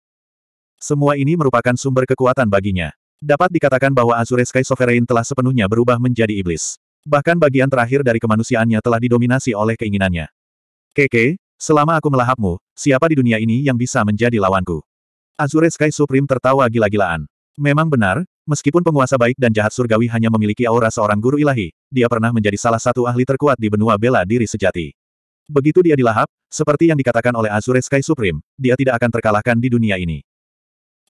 Semua ini merupakan sumber kekuatan baginya. Dapat dikatakan bahwa Azure Sky Sovereign telah sepenuhnya berubah menjadi iblis. Bahkan bagian terakhir dari kemanusiaannya telah didominasi oleh keinginannya. Keke, selama aku melahapmu, siapa di dunia ini yang bisa menjadi lawanku? Azure Sky Supreme tertawa gila-gilaan. Memang benar, Meskipun penguasa baik dan jahat surgawi hanya memiliki aura seorang guru ilahi, dia pernah menjadi salah satu ahli terkuat di benua bela diri sejati. Begitu dia dilahap, seperti yang dikatakan oleh Azure Sky Supreme, dia tidak akan terkalahkan di dunia ini.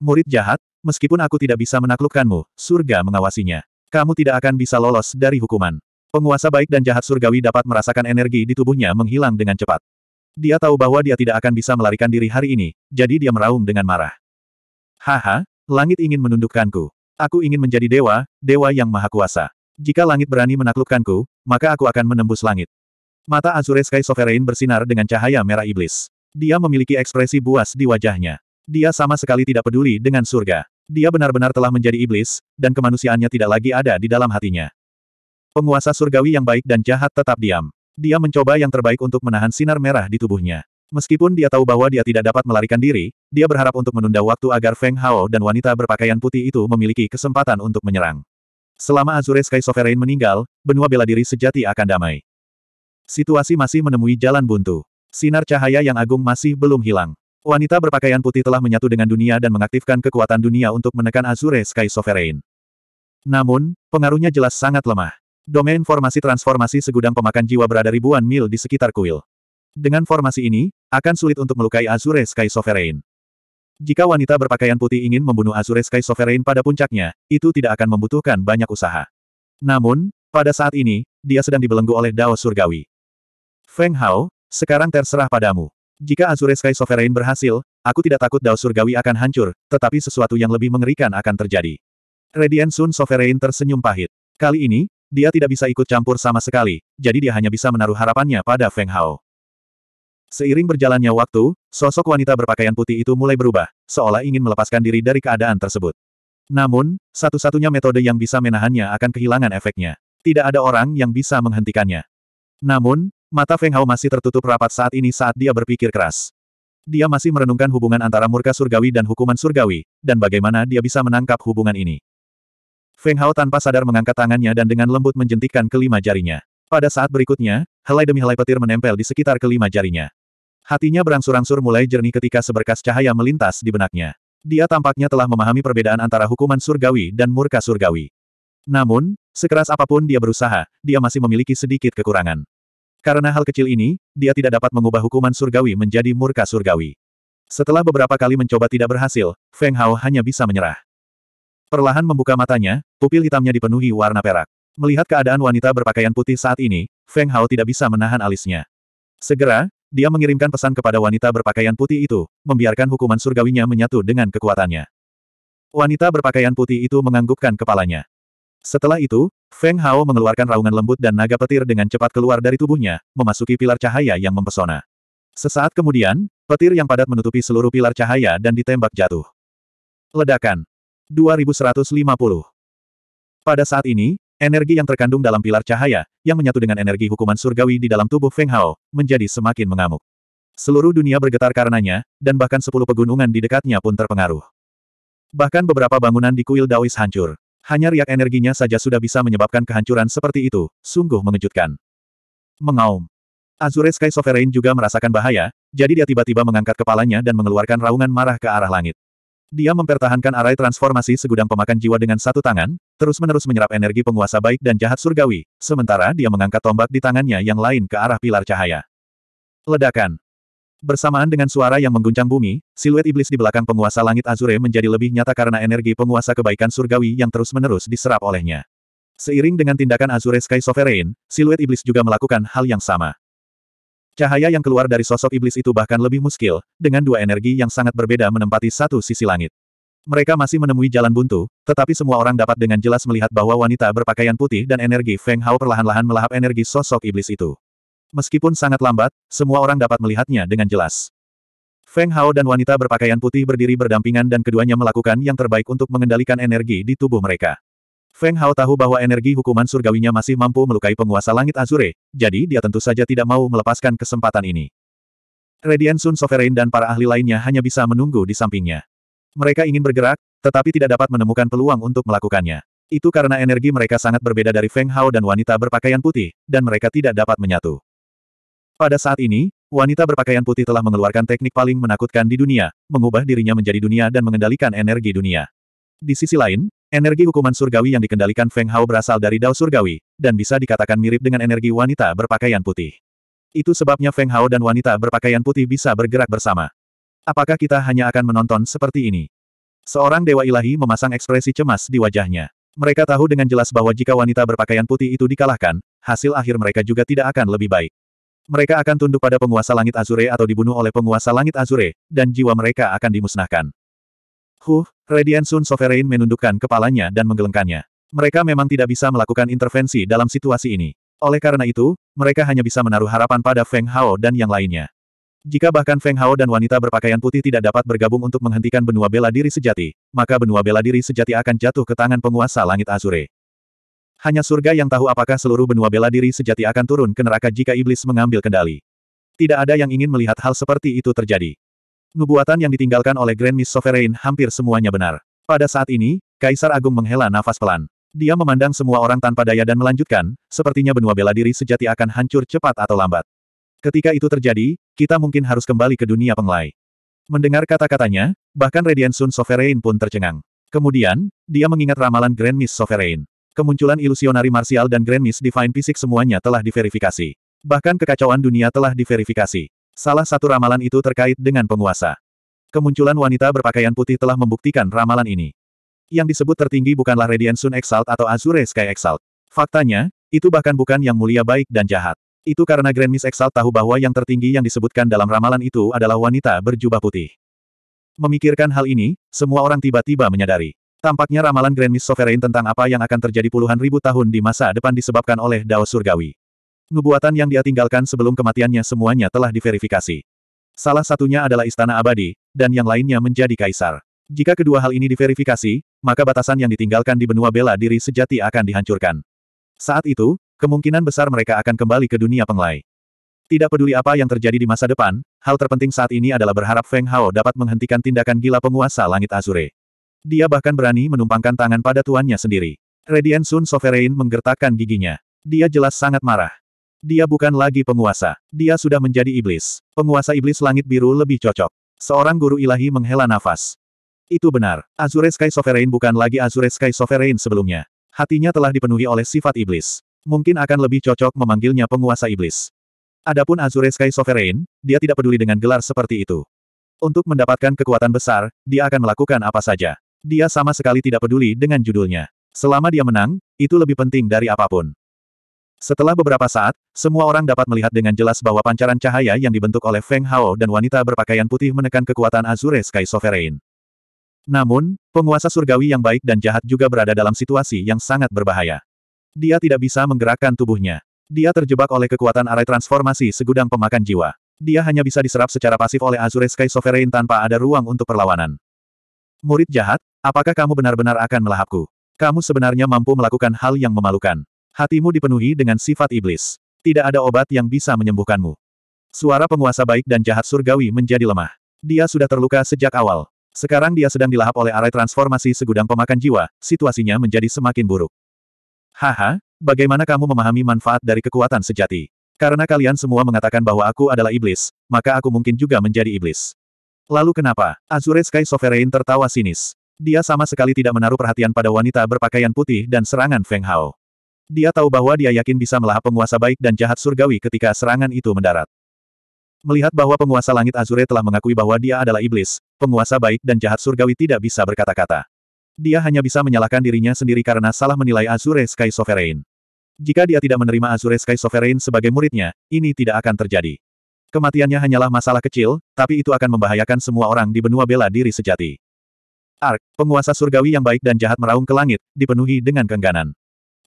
Murid jahat, meskipun aku tidak bisa menaklukkanmu, surga mengawasinya. Kamu tidak akan bisa lolos dari hukuman. Penguasa baik dan jahat surgawi dapat merasakan energi di tubuhnya menghilang dengan cepat. Dia tahu bahwa dia tidak akan bisa melarikan diri hari ini, jadi dia meraung dengan marah. Haha, langit ingin menundukkanku. Aku ingin menjadi dewa, dewa yang maha kuasa. Jika langit berani menaklukkanku, maka aku akan menembus langit. Mata Azure Sky Sovereign bersinar dengan cahaya merah iblis. Dia memiliki ekspresi buas di wajahnya. Dia sama sekali tidak peduli dengan surga. Dia benar-benar telah menjadi iblis, dan kemanusiaannya tidak lagi ada di dalam hatinya. Penguasa surgawi yang baik dan jahat tetap diam. Dia mencoba yang terbaik untuk menahan sinar merah di tubuhnya. Meskipun dia tahu bahwa dia tidak dapat melarikan diri, dia berharap untuk menunda waktu agar Feng Hao dan wanita berpakaian putih itu memiliki kesempatan untuk menyerang. Selama Azure Sky Sovereign meninggal, benua bela diri sejati akan damai. Situasi masih menemui jalan buntu. Sinar cahaya yang agung masih belum hilang. Wanita berpakaian putih telah menyatu dengan dunia dan mengaktifkan kekuatan dunia untuk menekan Azure Sky Sovereign. Namun, pengaruhnya jelas sangat lemah. Domain formasi transformasi segudang pemakan jiwa berada ribuan mil di sekitar kuil. Dengan formasi ini, akan sulit untuk melukai Azure Sky Sovereign. Jika wanita berpakaian putih ingin membunuh Azure Sky Sovereign pada puncaknya, itu tidak akan membutuhkan banyak usaha. Namun, pada saat ini, dia sedang dibelenggu oleh Dao Surgawi. Feng Hao, sekarang terserah padamu. Jika Azure Sky Sovereign berhasil, aku tidak takut Dao Surgawi akan hancur, tetapi sesuatu yang lebih mengerikan akan terjadi. Redian Sun Sovereign tersenyum pahit. Kali ini, dia tidak bisa ikut campur sama sekali, jadi dia hanya bisa menaruh harapannya pada Feng Hao. Seiring berjalannya waktu, sosok wanita berpakaian putih itu mulai berubah, seolah ingin melepaskan diri dari keadaan tersebut. Namun, satu-satunya metode yang bisa menahannya akan kehilangan efeknya. Tidak ada orang yang bisa menghentikannya. Namun, mata Feng Hao masih tertutup rapat saat ini saat dia berpikir keras. Dia masih merenungkan hubungan antara murka surgawi dan hukuman surgawi, dan bagaimana dia bisa menangkap hubungan ini. Feng Hao tanpa sadar mengangkat tangannya dan dengan lembut menjentikkan kelima jarinya. Pada saat berikutnya, helai demi helai petir menempel di sekitar kelima jarinya. Hatinya berangsur-angsur mulai jernih ketika seberkas cahaya melintas di benaknya. Dia tampaknya telah memahami perbedaan antara hukuman surgawi dan murka surgawi. Namun, sekeras apapun dia berusaha, dia masih memiliki sedikit kekurangan. Karena hal kecil ini, dia tidak dapat mengubah hukuman surgawi menjadi murka surgawi. Setelah beberapa kali mencoba tidak berhasil, Feng Hao hanya bisa menyerah. Perlahan membuka matanya, pupil hitamnya dipenuhi warna perak. Melihat keadaan wanita berpakaian putih saat ini, Feng Hao tidak bisa menahan alisnya. Segera, dia mengirimkan pesan kepada wanita berpakaian putih itu, membiarkan hukuman surgawinya menyatu dengan kekuatannya. Wanita berpakaian putih itu menganggukkan kepalanya. Setelah itu, Feng Hao mengeluarkan raungan lembut dan naga petir dengan cepat keluar dari tubuhnya, memasuki pilar cahaya yang mempesona. Sesaat kemudian, petir yang padat menutupi seluruh pilar cahaya dan ditembak jatuh. Ledakan. 2150. Pada saat ini, Energi yang terkandung dalam pilar cahaya, yang menyatu dengan energi hukuman surgawi di dalam tubuh Feng Hao, menjadi semakin mengamuk. Seluruh dunia bergetar karenanya, dan bahkan sepuluh pegunungan di dekatnya pun terpengaruh. Bahkan beberapa bangunan di kuil Daois hancur. Hanya riak energinya saja sudah bisa menyebabkan kehancuran seperti itu, sungguh mengejutkan. Mengaum. Azure Sky Sovereign juga merasakan bahaya, jadi dia tiba-tiba mengangkat kepalanya dan mengeluarkan raungan marah ke arah langit. Dia mempertahankan arai transformasi segudang pemakan jiwa dengan satu tangan, terus-menerus menyerap energi penguasa baik dan jahat surgawi, sementara dia mengangkat tombak di tangannya yang lain ke arah pilar cahaya. Ledakan. Bersamaan dengan suara yang mengguncang bumi, siluet iblis di belakang penguasa langit Azure menjadi lebih nyata karena energi penguasa kebaikan surgawi yang terus-menerus diserap olehnya. Seiring dengan tindakan Azure Sky Sovereign, siluet iblis juga melakukan hal yang sama. Cahaya yang keluar dari sosok iblis itu bahkan lebih muskil, dengan dua energi yang sangat berbeda menempati satu sisi langit. Mereka masih menemui jalan buntu, tetapi semua orang dapat dengan jelas melihat bahwa wanita berpakaian putih dan energi Feng Hao perlahan-lahan melahap energi sosok iblis itu. Meskipun sangat lambat, semua orang dapat melihatnya dengan jelas. Feng Hao dan wanita berpakaian putih berdiri berdampingan dan keduanya melakukan yang terbaik untuk mengendalikan energi di tubuh mereka. Feng Hao tahu bahwa energi hukuman surgawinya masih mampu melukai penguasa langit Azure, jadi dia tentu saja tidak mau melepaskan kesempatan ini. Radiant Sun Sovereign dan para ahli lainnya hanya bisa menunggu di sampingnya. Mereka ingin bergerak, tetapi tidak dapat menemukan peluang untuk melakukannya. Itu karena energi mereka sangat berbeda dari Feng Hao dan wanita berpakaian putih, dan mereka tidak dapat menyatu. Pada saat ini, wanita berpakaian putih telah mengeluarkan teknik paling menakutkan di dunia, mengubah dirinya menjadi dunia dan mengendalikan energi dunia. Di sisi lain, Energi hukuman surgawi yang dikendalikan Feng Hao berasal dari Dao Surgawi, dan bisa dikatakan mirip dengan energi wanita berpakaian putih. Itu sebabnya Feng Hao dan wanita berpakaian putih bisa bergerak bersama. Apakah kita hanya akan menonton seperti ini? Seorang dewa ilahi memasang ekspresi cemas di wajahnya. Mereka tahu dengan jelas bahwa jika wanita berpakaian putih itu dikalahkan, hasil akhir mereka juga tidak akan lebih baik. Mereka akan tunduk pada penguasa langit Azure atau dibunuh oleh penguasa langit Azure, dan jiwa mereka akan dimusnahkan. Huh, Radiant Sun Sovereign menundukkan kepalanya dan menggelengkannya. Mereka memang tidak bisa melakukan intervensi dalam situasi ini. Oleh karena itu, mereka hanya bisa menaruh harapan pada Feng Hao dan yang lainnya. Jika bahkan Feng Hao dan wanita berpakaian putih tidak dapat bergabung untuk menghentikan benua bela diri sejati, maka benua bela diri sejati akan jatuh ke tangan penguasa langit Azure. Hanya surga yang tahu apakah seluruh benua bela diri sejati akan turun ke neraka jika iblis mengambil kendali. Tidak ada yang ingin melihat hal seperti itu terjadi. Nubuatan yang ditinggalkan oleh Grand Miss Sovereign hampir semuanya benar. Pada saat ini, Kaisar Agung menghela nafas pelan. Dia memandang semua orang tanpa daya dan melanjutkan, sepertinya benua bela diri sejati akan hancur cepat atau lambat. Ketika itu terjadi, kita mungkin harus kembali ke dunia penglai. Mendengar kata-katanya, bahkan Radiant Sun Sovereign pun tercengang. Kemudian, dia mengingat ramalan Grand Miss Sovereign. Kemunculan ilusionari martial dan Grand Miss Divine Pisik semuanya telah diverifikasi. Bahkan kekacauan dunia telah diverifikasi. Salah satu ramalan itu terkait dengan penguasa. Kemunculan wanita berpakaian putih telah membuktikan ramalan ini. Yang disebut tertinggi bukanlah Radiant Sun Exalt atau Azure Sky Exalt. Faktanya, itu bahkan bukan yang mulia baik dan jahat. Itu karena Grand Miss Exalt tahu bahwa yang tertinggi yang disebutkan dalam ramalan itu adalah wanita berjubah putih. Memikirkan hal ini, semua orang tiba-tiba menyadari. Tampaknya ramalan Grand Miss Sovereign tentang apa yang akan terjadi puluhan ribu tahun di masa depan disebabkan oleh Dao Surgawi. Nubuatan yang dia tinggalkan sebelum kematiannya semuanya telah diverifikasi. Salah satunya adalah istana abadi, dan yang lainnya menjadi kaisar. Jika kedua hal ini diverifikasi, maka batasan yang ditinggalkan di benua bela diri sejati akan dihancurkan. Saat itu, kemungkinan besar mereka akan kembali ke dunia penglai. Tidak peduli apa yang terjadi di masa depan, hal terpenting saat ini adalah berharap Feng Hao dapat menghentikan tindakan gila penguasa langit Azure. Dia bahkan berani menumpangkan tangan pada tuannya sendiri. Radiant Sun Sovereign menggertakkan giginya. Dia jelas sangat marah. Dia bukan lagi penguasa. Dia sudah menjadi iblis. Penguasa iblis langit biru lebih cocok. Seorang guru ilahi menghela nafas. Itu benar. Azure Sky Sovereign bukan lagi Azure Sky Sovereign sebelumnya. Hatinya telah dipenuhi oleh sifat iblis. Mungkin akan lebih cocok memanggilnya penguasa iblis. Adapun Azure Sky Sovereign, dia tidak peduli dengan gelar seperti itu. Untuk mendapatkan kekuatan besar, dia akan melakukan apa saja. Dia sama sekali tidak peduli dengan judulnya. Selama dia menang, itu lebih penting dari apapun. Setelah beberapa saat, semua orang dapat melihat dengan jelas bahwa pancaran cahaya yang dibentuk oleh Feng Hao dan wanita berpakaian putih menekan kekuatan Azure Sky Sovereign. Namun, penguasa surgawi yang baik dan jahat juga berada dalam situasi yang sangat berbahaya. Dia tidak bisa menggerakkan tubuhnya. Dia terjebak oleh kekuatan arai transformasi segudang pemakan jiwa. Dia hanya bisa diserap secara pasif oleh Azure Sky Sovereign tanpa ada ruang untuk perlawanan. Murid jahat, apakah kamu benar-benar akan melahapku? Kamu sebenarnya mampu melakukan hal yang memalukan. Hatimu dipenuhi dengan sifat iblis. Tidak ada obat yang bisa menyembuhkanmu. Suara penguasa baik dan jahat surgawi menjadi lemah. Dia sudah terluka sejak awal. Sekarang dia sedang dilahap oleh arai transformasi segudang pemakan jiwa, situasinya menjadi semakin buruk. Haha, bagaimana kamu memahami manfaat dari kekuatan sejati? Karena kalian semua mengatakan bahwa aku adalah iblis, maka aku mungkin juga menjadi iblis. Lalu kenapa? Azure Sky Sovereign tertawa sinis. Dia sama sekali tidak menaruh perhatian pada wanita berpakaian putih dan serangan Feng Hao. Dia tahu bahwa dia yakin bisa melahap penguasa baik dan jahat surgawi ketika serangan itu mendarat. Melihat bahwa penguasa langit Azure telah mengakui bahwa dia adalah iblis, penguasa baik dan jahat surgawi tidak bisa berkata-kata. Dia hanya bisa menyalahkan dirinya sendiri karena salah menilai Azure Sky Sovereign. Jika dia tidak menerima Azure Sky Sovereign sebagai muridnya, ini tidak akan terjadi. Kematiannya hanyalah masalah kecil, tapi itu akan membahayakan semua orang di benua bela diri sejati. Ark, penguasa surgawi yang baik dan jahat meraung ke langit, dipenuhi dengan kengganan.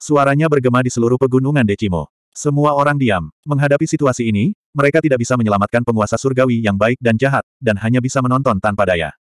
Suaranya bergema di seluruh pegunungan Decimo. Semua orang diam. Menghadapi situasi ini, mereka tidak bisa menyelamatkan penguasa surgawi yang baik dan jahat, dan hanya bisa menonton tanpa daya.